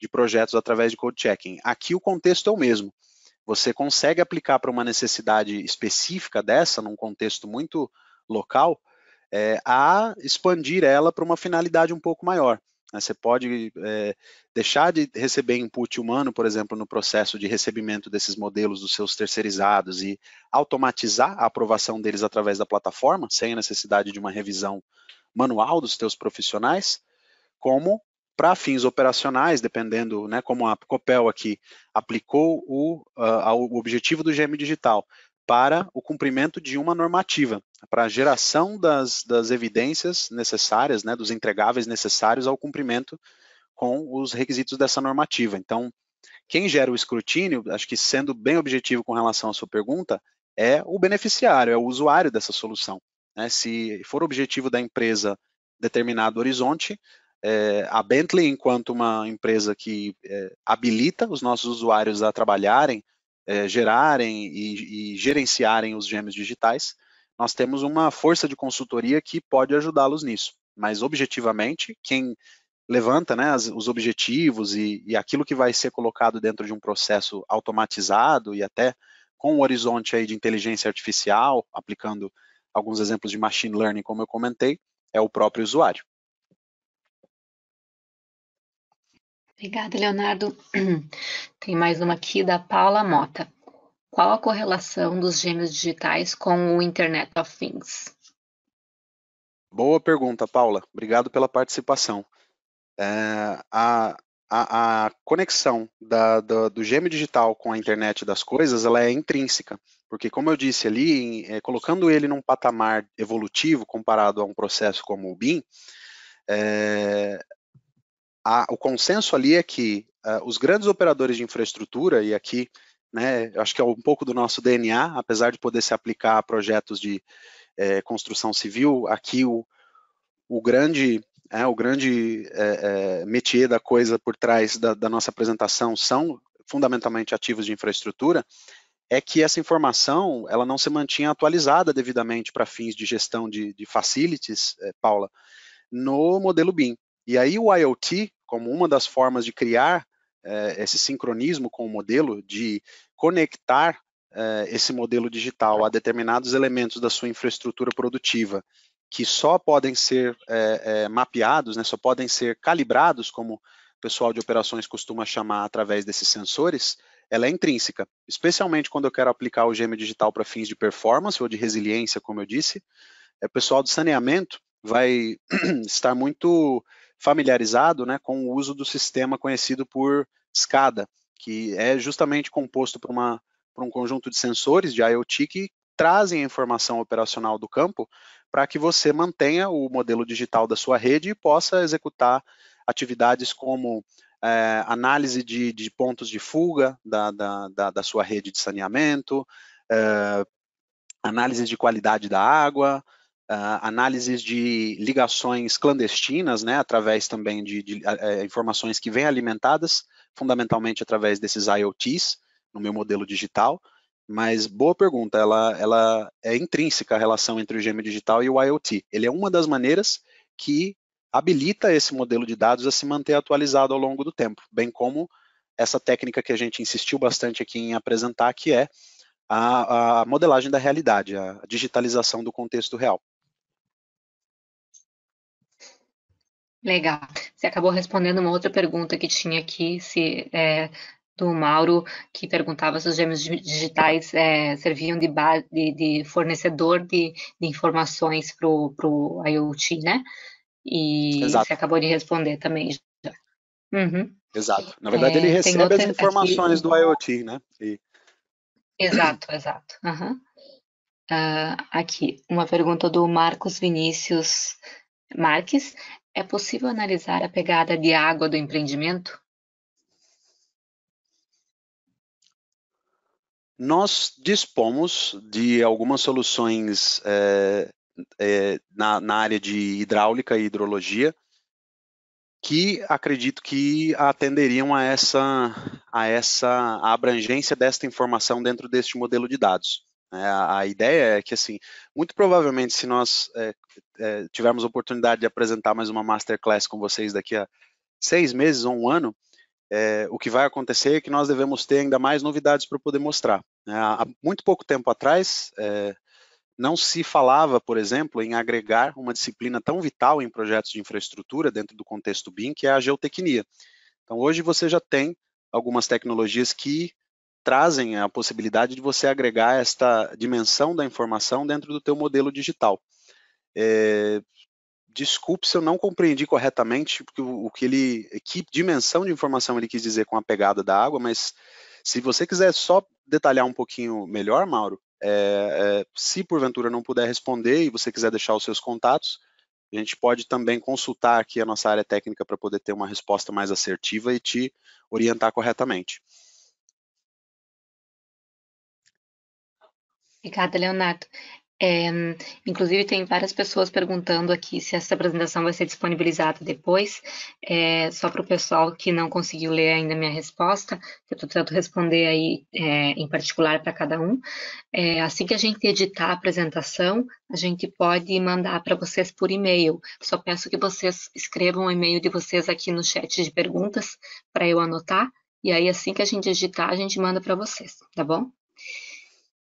de projetos através de code checking. Aqui o contexto é o mesmo. Você consegue aplicar para uma necessidade específica dessa, num contexto muito local, é, a expandir ela para uma finalidade um pouco maior. Né? Você pode é, deixar de receber input humano, por exemplo, no processo de recebimento desses modelos dos seus terceirizados e automatizar a aprovação deles através da plataforma, sem a necessidade de uma revisão manual dos seus profissionais, como para fins operacionais, dependendo, né, como a Copel aqui aplicou o, uh, o objetivo do GM Digital, para o cumprimento de uma normativa, para a geração das, das evidências necessárias, né, dos entregáveis necessários ao cumprimento com os requisitos dessa normativa. Então, quem gera o escrutínio, acho que sendo bem objetivo com relação à sua pergunta, é o beneficiário, é o usuário dessa solução. Né? Se for objetivo da empresa determinado horizonte, é, a Bentley, enquanto uma empresa que é, habilita os nossos usuários a trabalharem é, gerarem e, e gerenciarem os gêmeos digitais, nós temos uma força de consultoria que pode ajudá-los nisso. Mas objetivamente, quem levanta né, as, os objetivos e, e, aquilo que vai ser colocado dentro de um processo automatizado e até com o horizonte aí de inteligência artificial, aplicando alguns exemplos de machine learning, como eu comentei, é o próprio usuário. Obrigada, Leonardo. Tem mais uma aqui da Paula Mota. Qual a correlação dos gêmeos digitais com o Internet of Things? Boa pergunta, Paula. Obrigado pela participação. É, a, a, a, conexão da, da, do gêmeo digital com a internet das coisas ela é intrínseca, porque, como eu disse ali, em, é, colocando ele num patamar evolutivo comparado a um processo como o BIM, é, a, o consenso ali é que uh, os grandes operadores de infraestrutura, e aqui né, acho que é um pouco do nosso DNA, apesar de poder se aplicar a projetos de eh, construção civil, aqui o, o grande, é, o grande é, é, métier da coisa por trás da, da nossa apresentação são fundamentalmente ativos de infraestrutura, é que essa informação ela não se mantinha atualizada devidamente para fins de gestão de, de facilities, Paula, no modelo BIM. E aí o IoT, como uma das formas de criar eh, esse sincronismo com o modelo, de conectar eh, esse modelo digital a determinados elementos da sua infraestrutura produtiva, que só podem ser eh, eh, mapeados, né, só podem ser calibrados, como o pessoal de operações costuma chamar através desses sensores, ela é intrínseca, especialmente quando eu quero aplicar o gêmeo digital para fins de performance ou de resiliência, como eu disse. Eh, o pessoal do saneamento vai estar muito familiarizado né, com o uso do sistema conhecido por SCADA, que é justamente composto por, uma, por um conjunto de sensores de IoT que trazem a informação operacional do campo para que você mantenha o modelo digital da sua rede e possa executar atividades como é, análise de, de, pontos de fuga da, da, da, da sua rede de saneamento, é, análise de qualidade da água, Uh, análises de ligações clandestinas, né, através também de, de uh, informações que vêm alimentadas, fundamentalmente através desses IoTs, no meu modelo digital. Mas boa pergunta, ela, ela é intrínseca a relação entre o gêmeo digital e o IoT. Ele é uma das maneiras que habilita esse modelo de dados a se manter atualizado ao longo do tempo, bem como essa técnica que a gente insistiu bastante aqui em apresentar, que é a, a modelagem da realidade, a digitalização do contexto real. Legal. Você acabou respondendo uma outra pergunta que tinha aqui, se é, do Mauro, que perguntava se os gêmeos digitais é, serviam de, de, de, fornecedor de, de informações para o IoT, né? E Exato. você acabou de responder também já. Uhum. Exato. Na verdade, é, ele recebe as informações aqui... do IoT, né? E... Exato, exato. Uhum. Uh, aqui, uma pergunta do Marcos Vinícius Marques. É possível analisar a pegada de água do empreendimento? Nós dispomos de algumas soluções é, é, na, na, área de hidráulica e hidrologia que acredito que atenderiam a essa, a essa abrangência desta informação dentro deste modelo de dados. Né? A ideia é que, assim, muito provavelmente, se nós é, é, tivermos oportunidade de apresentar mais uma masterclass com vocês daqui a seis meses ou um ano, é, o que vai acontecer é que nós devemos ter ainda mais novidades para poder mostrar. Né? há muito pouco tempo atrás, é, não se falava, por exemplo, em agregar uma disciplina tão vital em projetos de infraestrutura dentro do contexto BIM, que é a geotecnia. Então, hoje você já tem algumas tecnologias que trazem a possibilidade de você agregar esta dimensão da informação dentro do teu modelo digital. É, desculpe se eu não compreendi corretamente o, que ele, que dimensão de informação ele quis dizer com a pegada da água, mas se você quiser só detalhar um pouquinho melhor, Mauro, é, é, se porventura não puder responder e você quiser deixar os seus contatos, a gente pode também consultar aqui a nossa área técnica para poder ter uma resposta mais assertiva e te orientar corretamente. Obrigada, Leonardo. É, inclusive, tem várias pessoas perguntando aqui se essa apresentação vai ser disponibilizada depois. É, só para o pessoal que não conseguiu ler ainda minha resposta, que eu estou tentando responder aí é, em particular para cada um. É, assim que a gente editar a apresentação, a gente pode mandar para vocês por e-mail. Só peço que vocês escrevam o e-mail de vocês aqui no chat de perguntas para eu anotar. E aí, assim que a gente editar, a gente manda para vocês, tá bom?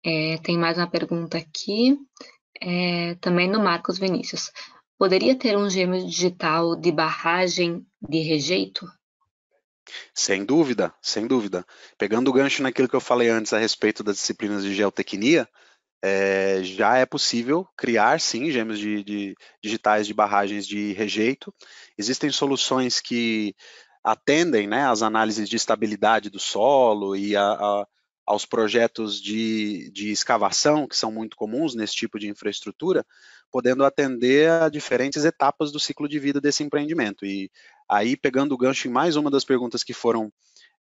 É, tem mais uma pergunta aqui, é, também no Marcos Vinícius. Poderia ter um gêmeo digital de barragem de rejeito? Sem dúvida, sem dúvida. Pegando o gancho naquilo que eu falei antes a respeito das disciplinas de geotecnia, é, já é possível criar, sim, gêmeos de, de, digitais de barragens de rejeito. Existem soluções que atendem né, às análises de estabilidade do solo e a, a aos projetos de, de escavação, que são muito comuns nesse tipo de infraestrutura, podendo atender a diferentes etapas do ciclo de vida desse empreendimento. E aí, pegando o gancho em mais uma das perguntas que foram,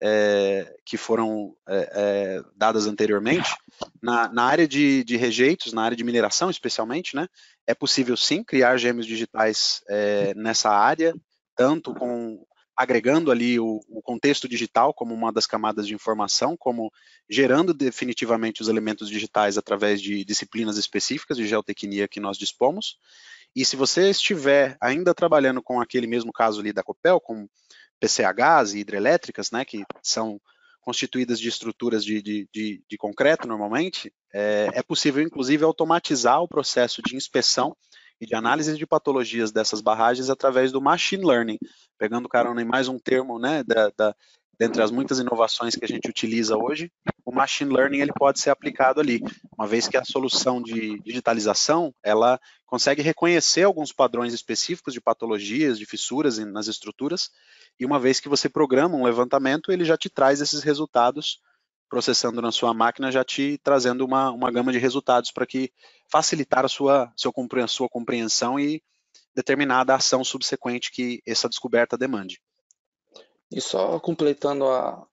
é, que foram é, é, dadas anteriormente, na, na área de, de, rejeitos, na área de mineração especialmente, né, é possível sim criar gêmeos digitais é, nessa área, tanto com, agregando ali o, o, contexto digital como uma das camadas de informação, como gerando definitivamente os elementos digitais através de disciplinas específicas de geotecnia que nós dispomos. E se você estiver ainda trabalhando com aquele mesmo caso ali da Copel, com PCHs e hidrelétricas, né, que são constituídas de estruturas de, de, de, de concreto normalmente, é, é possível inclusive automatizar o processo de inspeção de análise de patologias dessas barragens através do machine learning, pegando, Carona, em mais um termo, né, da, da, dentre as muitas inovações que a gente utiliza hoje, o machine learning ele pode ser aplicado ali, uma vez que a solução de digitalização, ela consegue reconhecer alguns padrões específicos de patologias, de fissuras nas estruturas, e uma vez que você programa um levantamento, ele já te traz esses resultados processando na sua máquina, já te trazendo uma, uma gama de resultados para que facilitar a sua, seu, a sua compreensão e determinada ação subsequente que essa descoberta demande. E só completando a,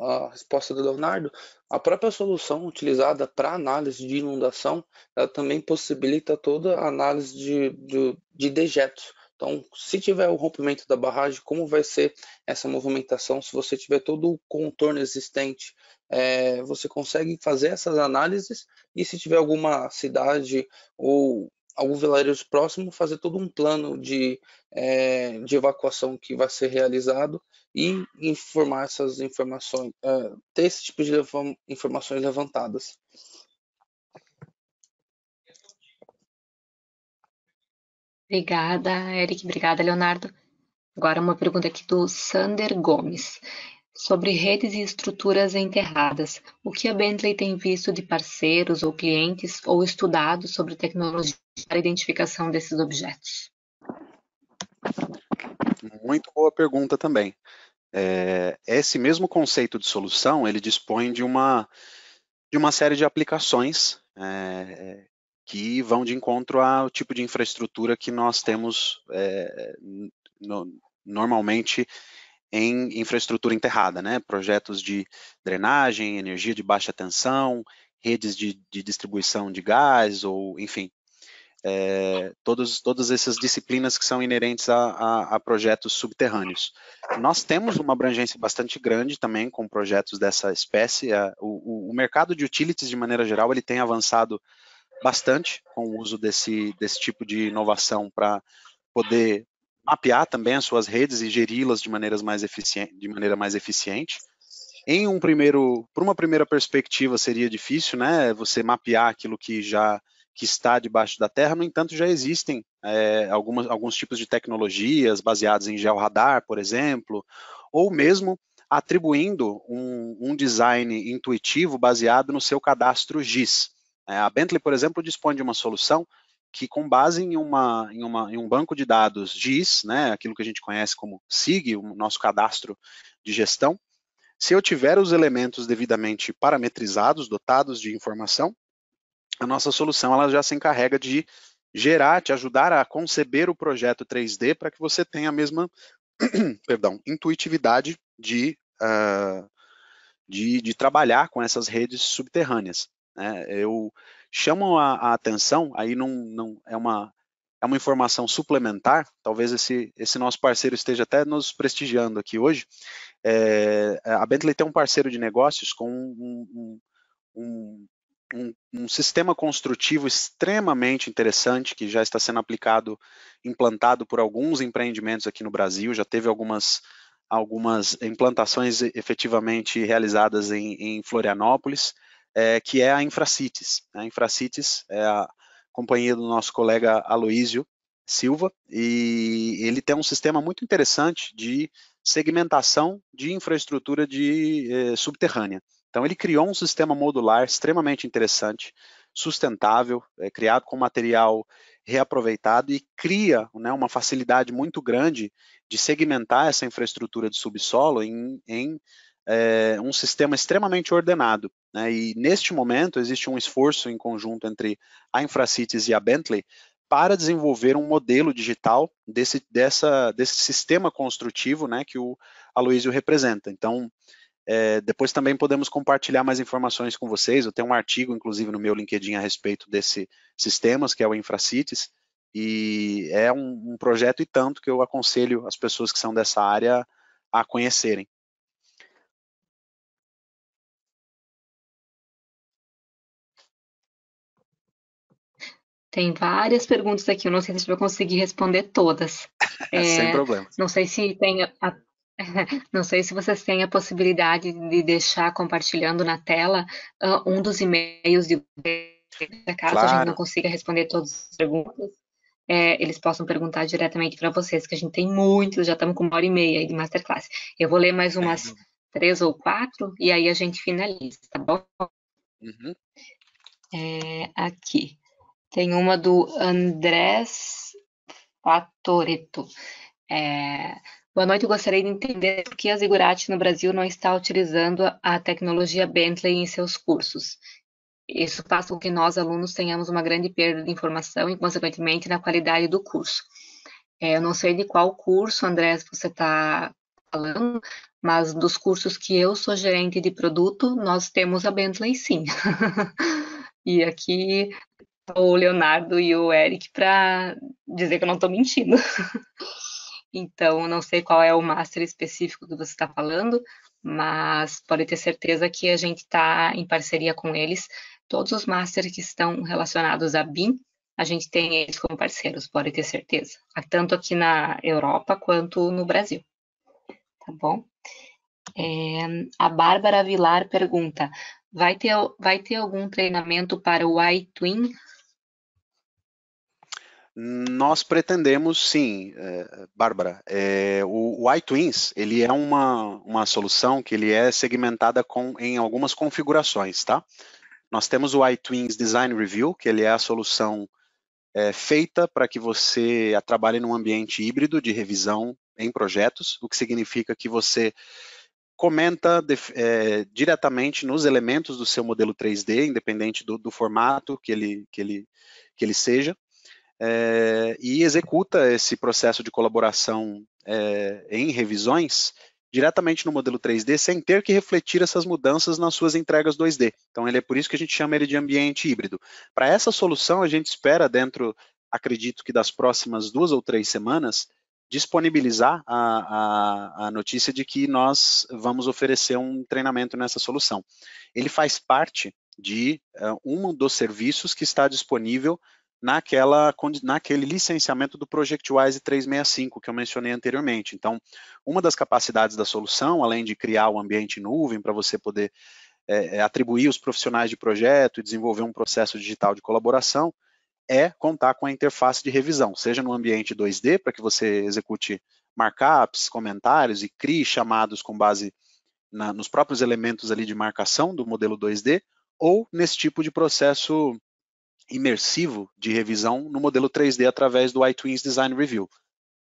a resposta do Leonardo, a própria solução utilizada para análise de inundação, ela também possibilita toda a análise de, de, de dejetos, então, se tiver o rompimento da barragem, como vai ser essa movimentação? Se você tiver todo o contorno existente, é, você consegue fazer essas análises e se tiver alguma cidade ou algum vilarejo próximo, fazer todo um plano de, é, de evacuação que vai ser realizado e informar essas informações, é, ter esse tipo de informações levantadas. Obrigada, Eric. Obrigada, Leonardo. Agora uma pergunta aqui do Sander Gomes. Sobre redes e estruturas enterradas, o que a Bentley tem visto de parceiros ou clientes ou estudado sobre tecnologia para identificação desses objetos? Muito boa pergunta também. É, esse mesmo conceito de solução, ele dispõe de uma, de uma série de aplicações é, que vão de encontro ao tipo de infraestrutura que nós temos é, no, normalmente em infraestrutura enterrada, né? Projetos de drenagem, energia de baixa tensão, redes de, de distribuição de gás, ou enfim, é, todos, todas essas disciplinas que são inerentes a, a, a, projetos subterrâneos. Nós temos uma abrangência bastante grande também com projetos dessa espécie. A, é, o, o mercado de utilities, de maneira geral, ele tem avançado bastante com o uso desse, desse tipo de inovação para poder mapear também as suas redes e geri-las de, maneiras mais de maneira mais eficiente. Em um primeiro, por uma primeira perspectiva seria difícil, né, você mapear aquilo que já que está debaixo da terra, no entanto já existem é, algumas, alguns tipos de tecnologias baseadas em georadar por exemplo, ou mesmo atribuindo um, um design intuitivo baseado no seu cadastro GIS. É, a Bentley, por exemplo, dispõe de uma solução que, com base em, uma, em, uma, em um banco de dados GIS, né, aquilo que a gente conhece como SIG, o nosso cadastro de gestão, se eu tiver os elementos devidamente parametrizados, dotados de informação, a nossa solução ela já se encarrega de gerar, te ajudar a conceber o projeto 3D para que você tenha a mesma perdão, intuitividade de, uh, de, de trabalhar com essas redes subterrâneas. Né? Eu chamo a, a, atenção, aí não, não é uma é uma informação suplementar, talvez esse, esse nosso parceiro esteja até nos prestigiando aqui hoje. É, a Bentley tem um parceiro de negócios com um, um, um, um, sistema construtivo extremamente interessante que já está sendo aplicado, implantado por alguns empreendimentos aqui no Brasil, já teve algumas, algumas implantações efetivamente realizadas em, em Florianópolis é, que é a Infracities. A né? Infracities é a companhia do nosso colega Aloísio Silva, e ele tem um sistema muito interessante de segmentação de infraestrutura de eh, subterrânea. Então, ele criou um sistema modular extremamente interessante, sustentável, é, criado com material reaproveitado e cria né, uma facilidade muito grande de segmentar essa infraestrutura de subsolo em, em é, um sistema extremamente ordenado. Né? E neste momento existe um esforço em conjunto entre a Infracities e a Bentley para desenvolver um modelo digital desse, dessa, desse sistema construtivo né, que o Aloysio representa. Então, é, depois também podemos compartilhar mais informações com vocês. Eu tenho um artigo, inclusive, no meu LinkedIn a respeito desse sistema que é o Infracities, e é um, um projeto e tanto que eu aconselho as pessoas que são dessa área a conhecerem. Tem várias perguntas aqui, eu não sei se vou conseguir responder todas. É, Sem problema. Não sei se tem a, não sei se vocês têm a possibilidade de deixar compartilhando na tela uh, um dos e-mails de caso claro. a gente não consiga responder todas as perguntas. É, eles possam perguntar diretamente para vocês, que a gente tem muitos, já estamos com uma hora e meia de masterclass. Eu vou ler mais umas uhum. três ou quatro e aí a gente finaliza, tá bom? Uhum. É, aqui. Tem uma do Andrés Fatoreto. É, Boa noite, gostaria de entender por que a Zigurati no Brasil não está utilizando a tecnologia Bentley em seus cursos. Isso faz com que nós, alunos, tenhamos uma grande perda de informação e, consequentemente, na qualidade do curso. É, eu não sei de qual curso, Andrés, você está falando, mas dos cursos que eu sou gerente de produto, nós temos a Bentley sim. e aqui o Leonardo e o Eric para dizer que eu não estou mentindo. então, não sei qual é o master específico que você está falando, mas pode ter certeza que a gente está em parceria com eles. Todos os masters que estão relacionados à BIM, a gente tem eles como parceiros, pode ter certeza. Tanto aqui na Europa quanto no Brasil. Tá bom? É, a Bárbara Vilar pergunta: vai ter, vai ter algum treinamento para o iTwin nós pretendemos sim, é, Bárbara. É, o, o iTwins, ele é uma, uma solução que ele é segmentada com, em algumas configurações, tá? Nós temos o iTwins Design Review, que ele é a solução é, feita para que você trabalhe num ambiente híbrido de revisão em projetos, o que significa que você comenta é, diretamente nos elementos do seu modelo 3D, independente do, do formato que ele, que, ele, que ele seja é, e executa esse processo de colaboração é, em revisões diretamente no modelo 3D sem ter que refletir essas mudanças nas suas entregas 2D. Então, ele é por isso que a gente chama ele de ambiente híbrido. Para essa solução, a gente espera dentro, acredito que das próximas duas ou três semanas, disponibilizar a, a, a, notícia de que nós vamos oferecer um treinamento nessa solução. Ele faz parte de uh, um dos serviços que está disponível naquela, naquele licenciamento do Projectwise 365 que eu mencionei anteriormente. Então, uma das capacidades da solução, além de criar o um ambiente nuvem para você poder é, é, atribuir os profissionais de projeto e desenvolver um processo digital de colaboração, é contar com a interface de revisão, seja no ambiente 2D, para que você execute markups, comentários e crie chamados com base na, nos próprios elementos ali de marcação do modelo 2D, ou nesse tipo de processo imersivo de revisão no modelo 3D através do iTwins Design Review.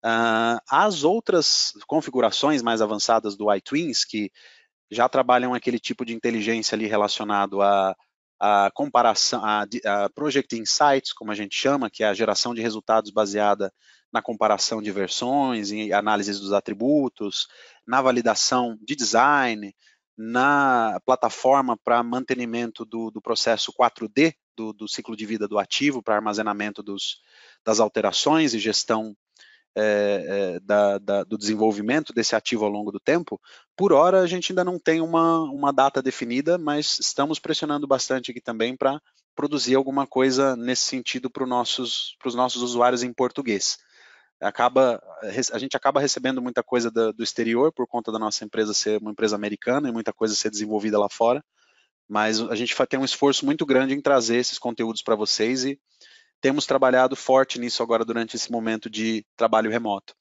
Uh, as outras configurações mais avançadas do iTwins, que já trabalham aquele tipo de inteligência ali relacionado a, a comparação, a, a Project Insights, como a gente chama, que é a geração de resultados baseada na comparação de versões, em análise dos atributos, na validação de design, na plataforma para mantenimento do, do processo 4D, do, do ciclo de vida do ativo para armazenamento dos, das alterações e gestão é, é, da, da, do desenvolvimento desse ativo ao longo do tempo, por hora a gente ainda não tem uma, uma data definida, mas estamos pressionando bastante aqui também para produzir alguma coisa nesse sentido para os nossos, nossos, usuários em português. Acaba, a gente acaba recebendo muita coisa do exterior por conta da nossa empresa ser uma empresa americana e muita coisa ser desenvolvida lá fora, mas a gente tem um esforço muito grande em trazer esses conteúdos para vocês e temos trabalhado forte nisso agora durante esse momento de trabalho remoto.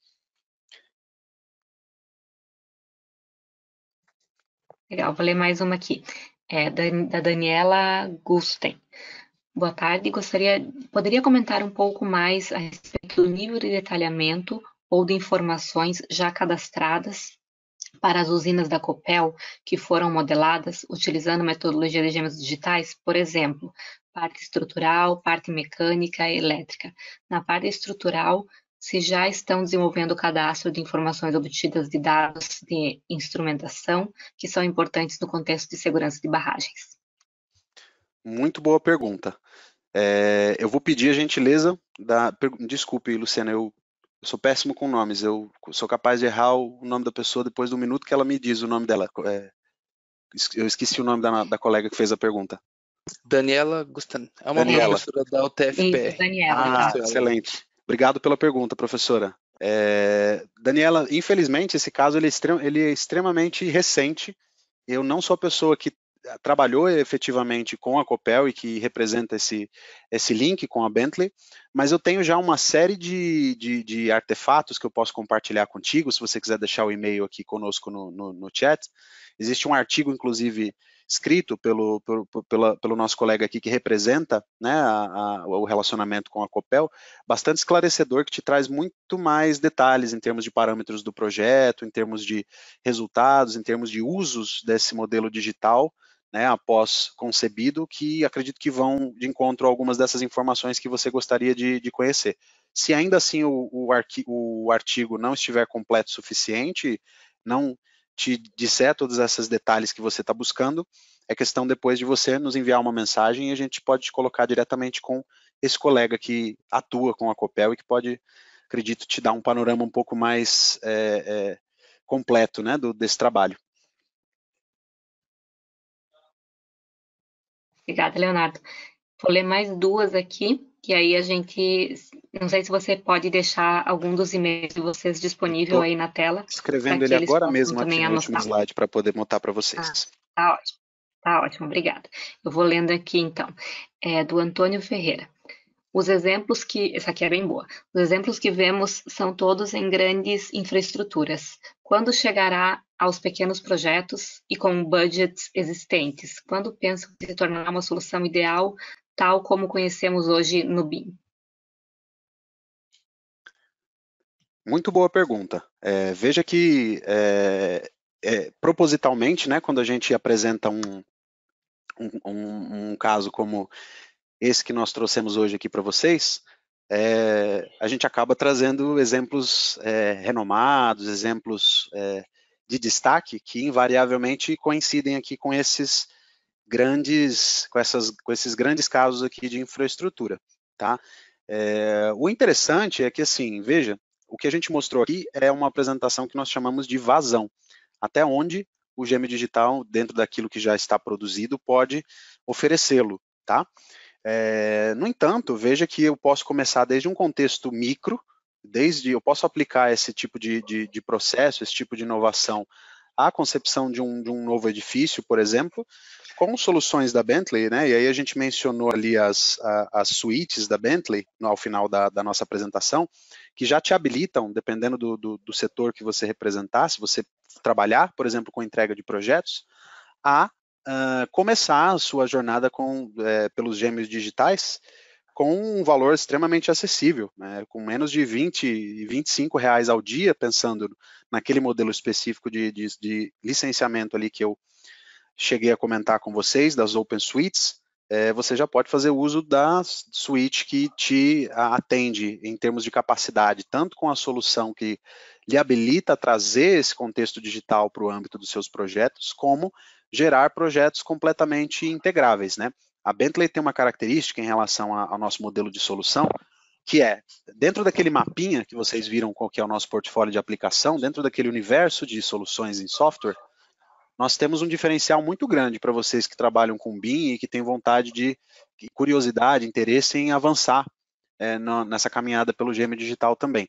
Legal, vou ler mais uma aqui, é, da Daniela Gusten. Boa tarde, gostaria, poderia comentar um pouco mais a respeito do nível de detalhamento ou de informações já cadastradas para as usinas da Copel, que foram modeladas utilizando metodologia de gemas digitais, por exemplo, parte estrutural, parte mecânica e elétrica. Na parte estrutural, se já estão desenvolvendo o cadastro de informações obtidas de dados de instrumentação, que são importantes no contexto de segurança de barragens. Muito boa pergunta. É, eu vou pedir a gentileza da. Desculpe, Luciana, eu eu sou péssimo com nomes. Eu sou capaz de errar o nome da pessoa depois do minuto que ela me diz o nome dela. É, eu esqueci o nome da, da, colega que fez a pergunta. Daniela Gustan. É uma Daniela. professora da UTFPR. Daniela. Ah, excelente. Obrigado pela pergunta, professora. É, Daniela, infelizmente, esse caso ele é, ele é extremamente recente. Eu não sou a pessoa que eh, trabalhou efetivamente com a Copel e que representa esse, esse link com a Bentley, mas eu tenho já uma série de, de, de artefatos que eu posso compartilhar contigo, se você quiser deixar o e-mail aqui conosco no, no, no chat. Existe um artigo, inclusive, escrito pelo, pelo, pelo nosso colega aqui que representa né, a, a, o relacionamento com a Copel, bastante esclarecedor, que te traz muito mais detalhes em termos de parâmetros do projeto, em termos de resultados, em termos de usos desse modelo digital né, após concebido, que acredito que vão de encontro a algumas dessas informações que você gostaria de, de conhecer. Se ainda assim o, o, arqui, o artigo não estiver completo o suficiente, não te disser todos esses detalhes que você está buscando, é questão depois de você nos enviar uma mensagem e a gente pode te colocar diretamente com esse colega que atua com a Copel e que pode, acredito, te dar um panorama um pouco mais é, é, completo né, do, desse trabalho. Obrigada, Leonardo. Vou ler mais duas aqui, e aí a gente. Não sei se você pode deixar algum dos e-mails de vocês disponível Tô aí na tela. Escrevendo ele agora mesmo aqui no anotar. último slide para poder montar para vocês. Ah, tá ótimo. Tá ótimo, obrigada. Eu vou lendo aqui então. É do Antônio Ferreira. Os exemplos que. Essa aqui é bem boa. Os exemplos que vemos são todos em grandes infraestruturas. Quando chegará aos pequenos projetos e com budgets existentes, quando pensam se tornar uma solução ideal, tal como conhecemos hoje no BIM? Muito boa pergunta. É, veja que é, é, propositalmente, né, quando a gente apresenta um, um, um, caso como esse que nós trouxemos hoje aqui para vocês, é, a gente acaba trazendo exemplos é, renomados, exemplos é, de destaque que invariavelmente coincidem aqui com esses grandes, com, essas, com esses grandes casos aqui de infraestrutura, tá? É, o interessante é que, assim, veja, o que a gente mostrou aqui é uma apresentação que nós chamamos de vazão, até onde o Gêmeo Digital, dentro daquilo que já está produzido, pode oferecê-lo, tá? É, no entanto, veja que eu posso começar desde um contexto micro, desde eu posso aplicar esse tipo de, de, de processo, esse tipo de inovação à concepção de um, de um novo edifício, por exemplo, com soluções da Bentley, né? E aí a gente mencionou ali as, as suítes da Bentley ao final da, da nossa apresentação, que já te habilitam, dependendo do, do, do, setor que você representar, se você trabalhar, por exemplo, com entrega de projetos, a uh, começar a sua jornada com, é, pelos gêmeos digitais com um valor extremamente acessível, né? com menos de 20 e 25 reais ao dia, pensando naquele modelo específico de, de, de licenciamento ali que eu cheguei a comentar com vocês, das Open Suites, é, você já pode fazer uso da suite que te atende em termos de capacidade, tanto com a solução que lhe habilita a trazer esse contexto digital para o âmbito dos seus projetos, como gerar projetos completamente integráveis, né? A Bentley tem uma característica em relação ao nosso modelo de solução, que é, dentro daquele mapinha que vocês viram qual que é o nosso portfólio de aplicação, dentro daquele universo de soluções em software, nós temos um diferencial muito grande para vocês que trabalham com BIM e que têm vontade de, curiosidade, interesse em avançar é, no, nessa caminhada pelo Gêmeo Digital também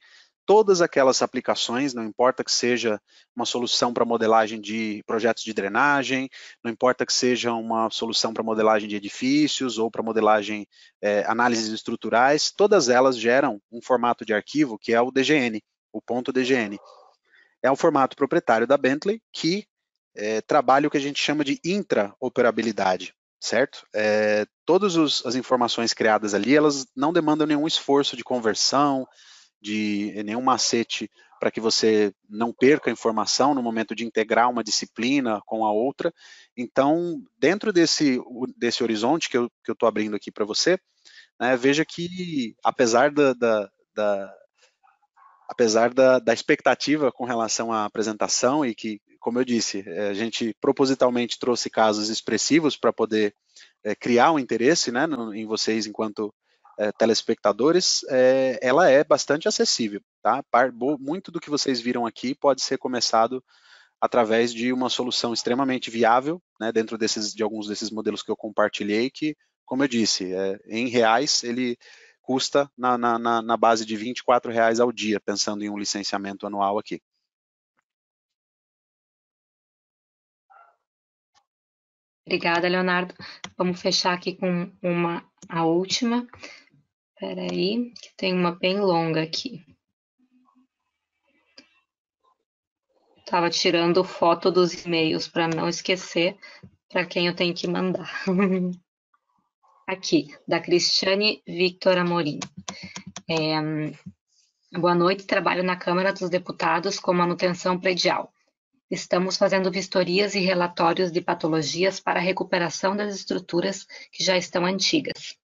todas aquelas aplicações, não importa que seja uma solução para modelagem de projetos de drenagem, não importa que seja uma solução para modelagem de edifícios ou para modelagem, é, análises estruturais, todas elas geram um formato de arquivo que é o DGN, o ponto DGN. É um formato proprietário da Bentley que é, trabalha o que a gente chama de intraoperabilidade certo? É, todas as informações criadas ali, elas não demandam nenhum esforço de conversão, de nenhum macete para que você não perca informação no momento de integrar uma disciplina com a outra. Então, dentro desse, desse horizonte que eu estou que eu abrindo aqui para você, né, veja que, apesar da, da, da apesar da, da, expectativa com relação à apresentação e que, como eu disse, eh, a gente propositalmente trouxe casos expressivos para poder é, criar um interesse né, no, em vocês enquanto eh, telespectadores, é, ela é bastante acessível. Tá? Muito do que vocês viram aqui pode ser começado através de uma solução extremamente viável, né, dentro desses, de alguns desses modelos que eu compartilhei, que, como eu disse, é, em reais ele custa na, na, na base de R$ reais ao dia, pensando em um licenciamento anual aqui. Obrigada, Leonardo. Vamos fechar aqui com uma, a última. Espera aí, que tem uma bem longa aqui. Estava tirando foto dos e-mails para não esquecer para quem eu tenho que mandar. aqui, da Cristiane Victor Amorim. É, boa noite, trabalho na Câmara dos Deputados com manutenção predial. Estamos fazendo vistorias e relatórios de patologias para a recuperação das estruturas que já estão antigas.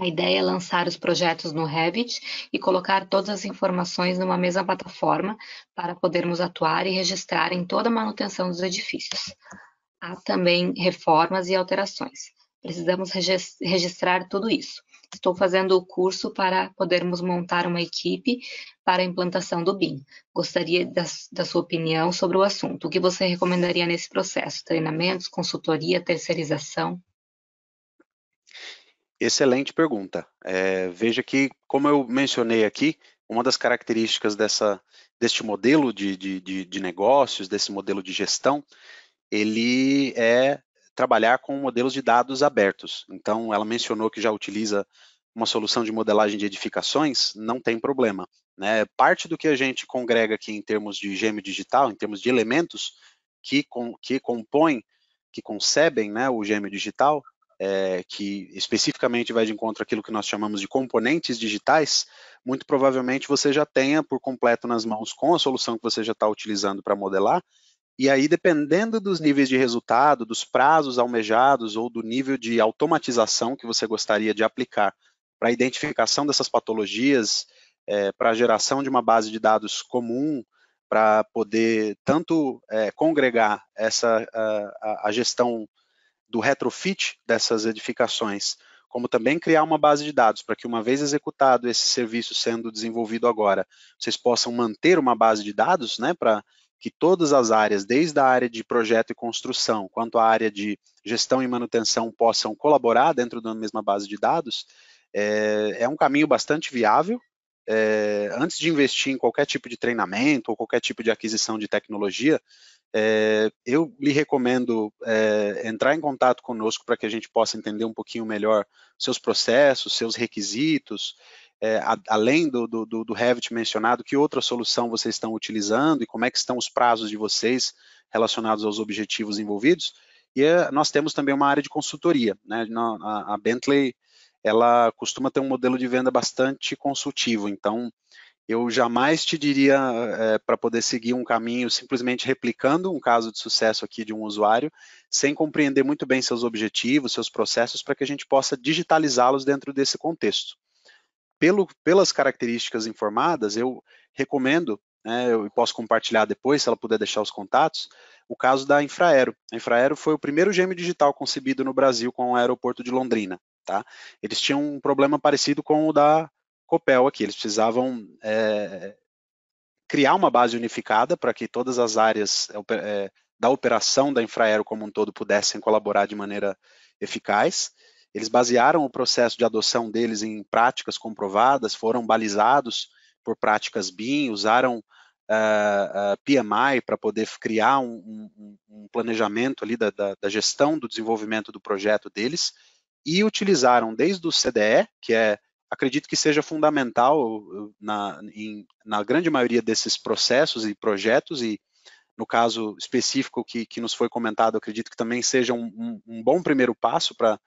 A ideia é lançar os projetos no Revit e colocar todas as informações numa mesma plataforma para podermos atuar e registrar em toda a manutenção dos edifícios. Há também reformas e alterações. Precisamos registrar tudo isso estou fazendo o curso para podermos montar uma equipe para a implantação do BIM. Gostaria da, da sua opinião sobre o assunto. O que você recomendaria nesse processo? Treinamentos, consultoria, terceirização? Excelente pergunta. É, veja que, como eu mencionei aqui, uma das características dessa, deste modelo de, de, de, negócios, desse modelo de gestão, ele é trabalhar com modelos de dados abertos. Então, ela mencionou que já utiliza uma solução de modelagem de edificações, não tem problema. Né? Parte do que a gente congrega aqui em termos de gêmeo digital, em termos de elementos que, com, que compõem, que concebem né, o gêmeo digital, é, que especificamente vai de encontro àquilo que nós chamamos de componentes digitais, muito provavelmente você já tenha por completo nas mãos com a solução que você já está utilizando para modelar, e aí, dependendo dos níveis de resultado, dos prazos almejados ou do nível de automatização que você gostaria de aplicar para a identificação dessas patologias, é, para a geração de uma base de dados comum, para poder tanto é, congregar essa, a, a gestão do retrofit dessas edificações, como também criar uma base de dados para que, uma vez executado esse serviço sendo desenvolvido agora, vocês possam manter uma base de dados né, para que todas as áreas, desde a área de projeto e construção, quanto à área de gestão e manutenção, possam colaborar dentro da mesma base de dados, é, é um caminho bastante viável. É, antes de investir em qualquer tipo de treinamento ou qualquer tipo de aquisição de tecnologia, é, eu lhe recomendo é, entrar em contato conosco para que a gente possa entender um pouquinho melhor seus processos, seus requisitos é, a, além do, do, do Revit mencionado, que outra solução vocês estão utilizando e como é que estão os prazos de vocês relacionados aos objetivos envolvidos. E é, nós temos também uma área de consultoria. Né? A, a Bentley ela costuma ter um modelo de venda bastante consultivo, então eu jamais te diria é, para poder seguir um caminho simplesmente replicando um caso de sucesso aqui de um usuário, sem compreender muito bem seus objetivos, seus processos, para que a gente possa digitalizá-los dentro desse contexto pelo, pelas características informadas, eu recomendo, né, eu posso compartilhar depois, se ela puder deixar os contatos, o caso da Infraero. A Infraero foi o primeiro gêmeo digital concebido no Brasil com o aeroporto de Londrina. Tá? Eles tinham um problema parecido com o da Copel aqui, eles precisavam é, criar uma base unificada para que todas as áreas é, é da operação da Infraero como um todo pudessem colaborar de maneira eficaz. Eles basearam o processo de adoção deles em práticas comprovadas, foram balizados por práticas BIM, usaram uh, eh, uh, eh, PMI para poder criar um, um, um planejamento ali da, da, da, gestão do desenvolvimento do projeto deles e utilizaram desde o CDE, que é, acredito que seja fundamental na, em, na grande maioria desses processos e projetos e no caso específico que, que nos foi comentado, acredito que também seja um, um bom primeiro passo para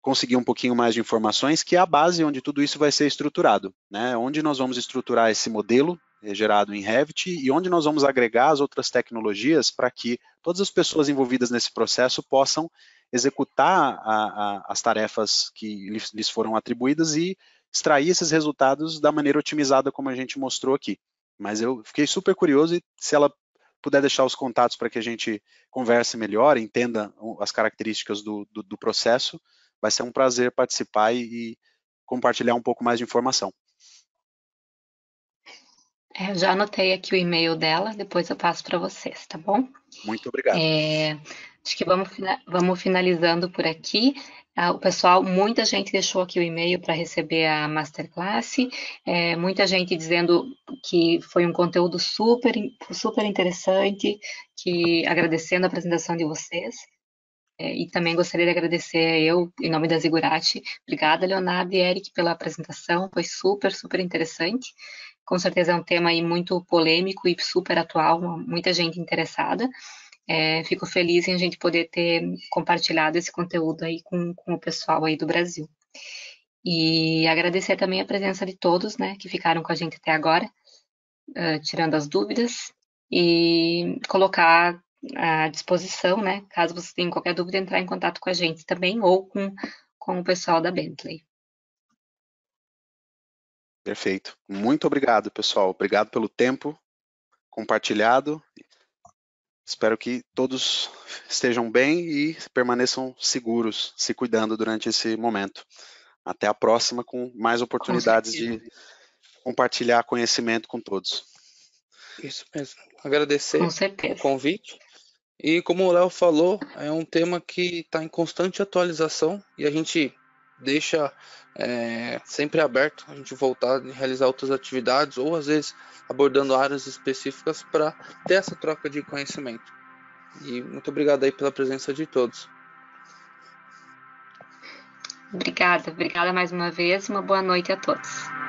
conseguir um pouquinho mais de informações, que é a base onde tudo isso vai ser estruturado, né? Onde nós vamos estruturar esse modelo gerado em Revit e onde nós vamos agregar as outras tecnologias para que todas as pessoas envolvidas nesse processo possam executar a, a, as tarefas que lhes foram atribuídas e extrair esses resultados da maneira otimizada como a gente mostrou aqui. Mas eu fiquei super curioso e se ela puder deixar os contatos para que a gente converse melhor, entenda as características do, do, do processo, vai ser um prazer participar e, e compartilhar um pouco mais de informação. É, já anotei aqui o e-mail dela, depois eu passo para vocês, tá bom? Muito obrigado. É, acho que vamos, vamos finalizando por aqui. Ah, o pessoal, muita gente deixou aqui o e-mail para receber a masterclass, é, muita gente dizendo que foi um conteúdo super, super interessante, que agradecendo a apresentação de vocês. É, e também gostaria de agradecer eu, em nome da Zigurati. Obrigada, Leonardo e Eric, pela apresentação, foi super, super interessante. Com certeza é um tema aí muito polêmico e super atual, muita gente interessada. É, fico feliz em a gente poder ter compartilhado esse conteúdo aí com, com o pessoal aí do Brasil. E agradecer também a presença de todos, né, que ficaram com a gente até agora, uh, tirando as dúvidas, e colocar à disposição, né? Caso você tenha qualquer dúvida, entrar em contato com a gente também ou com, com o pessoal da Bentley. Perfeito. Muito obrigado, pessoal. Obrigado pelo tempo compartilhado. Espero que todos estejam bem e permaneçam seguros, se cuidando durante esse momento. Até a próxima com mais oportunidades com de compartilhar conhecimento com todos. Isso mesmo. Agradecer o convite e como o Léo falou, é um tema que está em constante atualização e a gente deixa é, sempre aberto a gente voltar a realizar outras atividades ou às vezes abordando áreas específicas para ter essa troca de conhecimento. E muito obrigado aí pela presença de todos. Obrigada, obrigada mais uma vez. Uma boa noite a todos.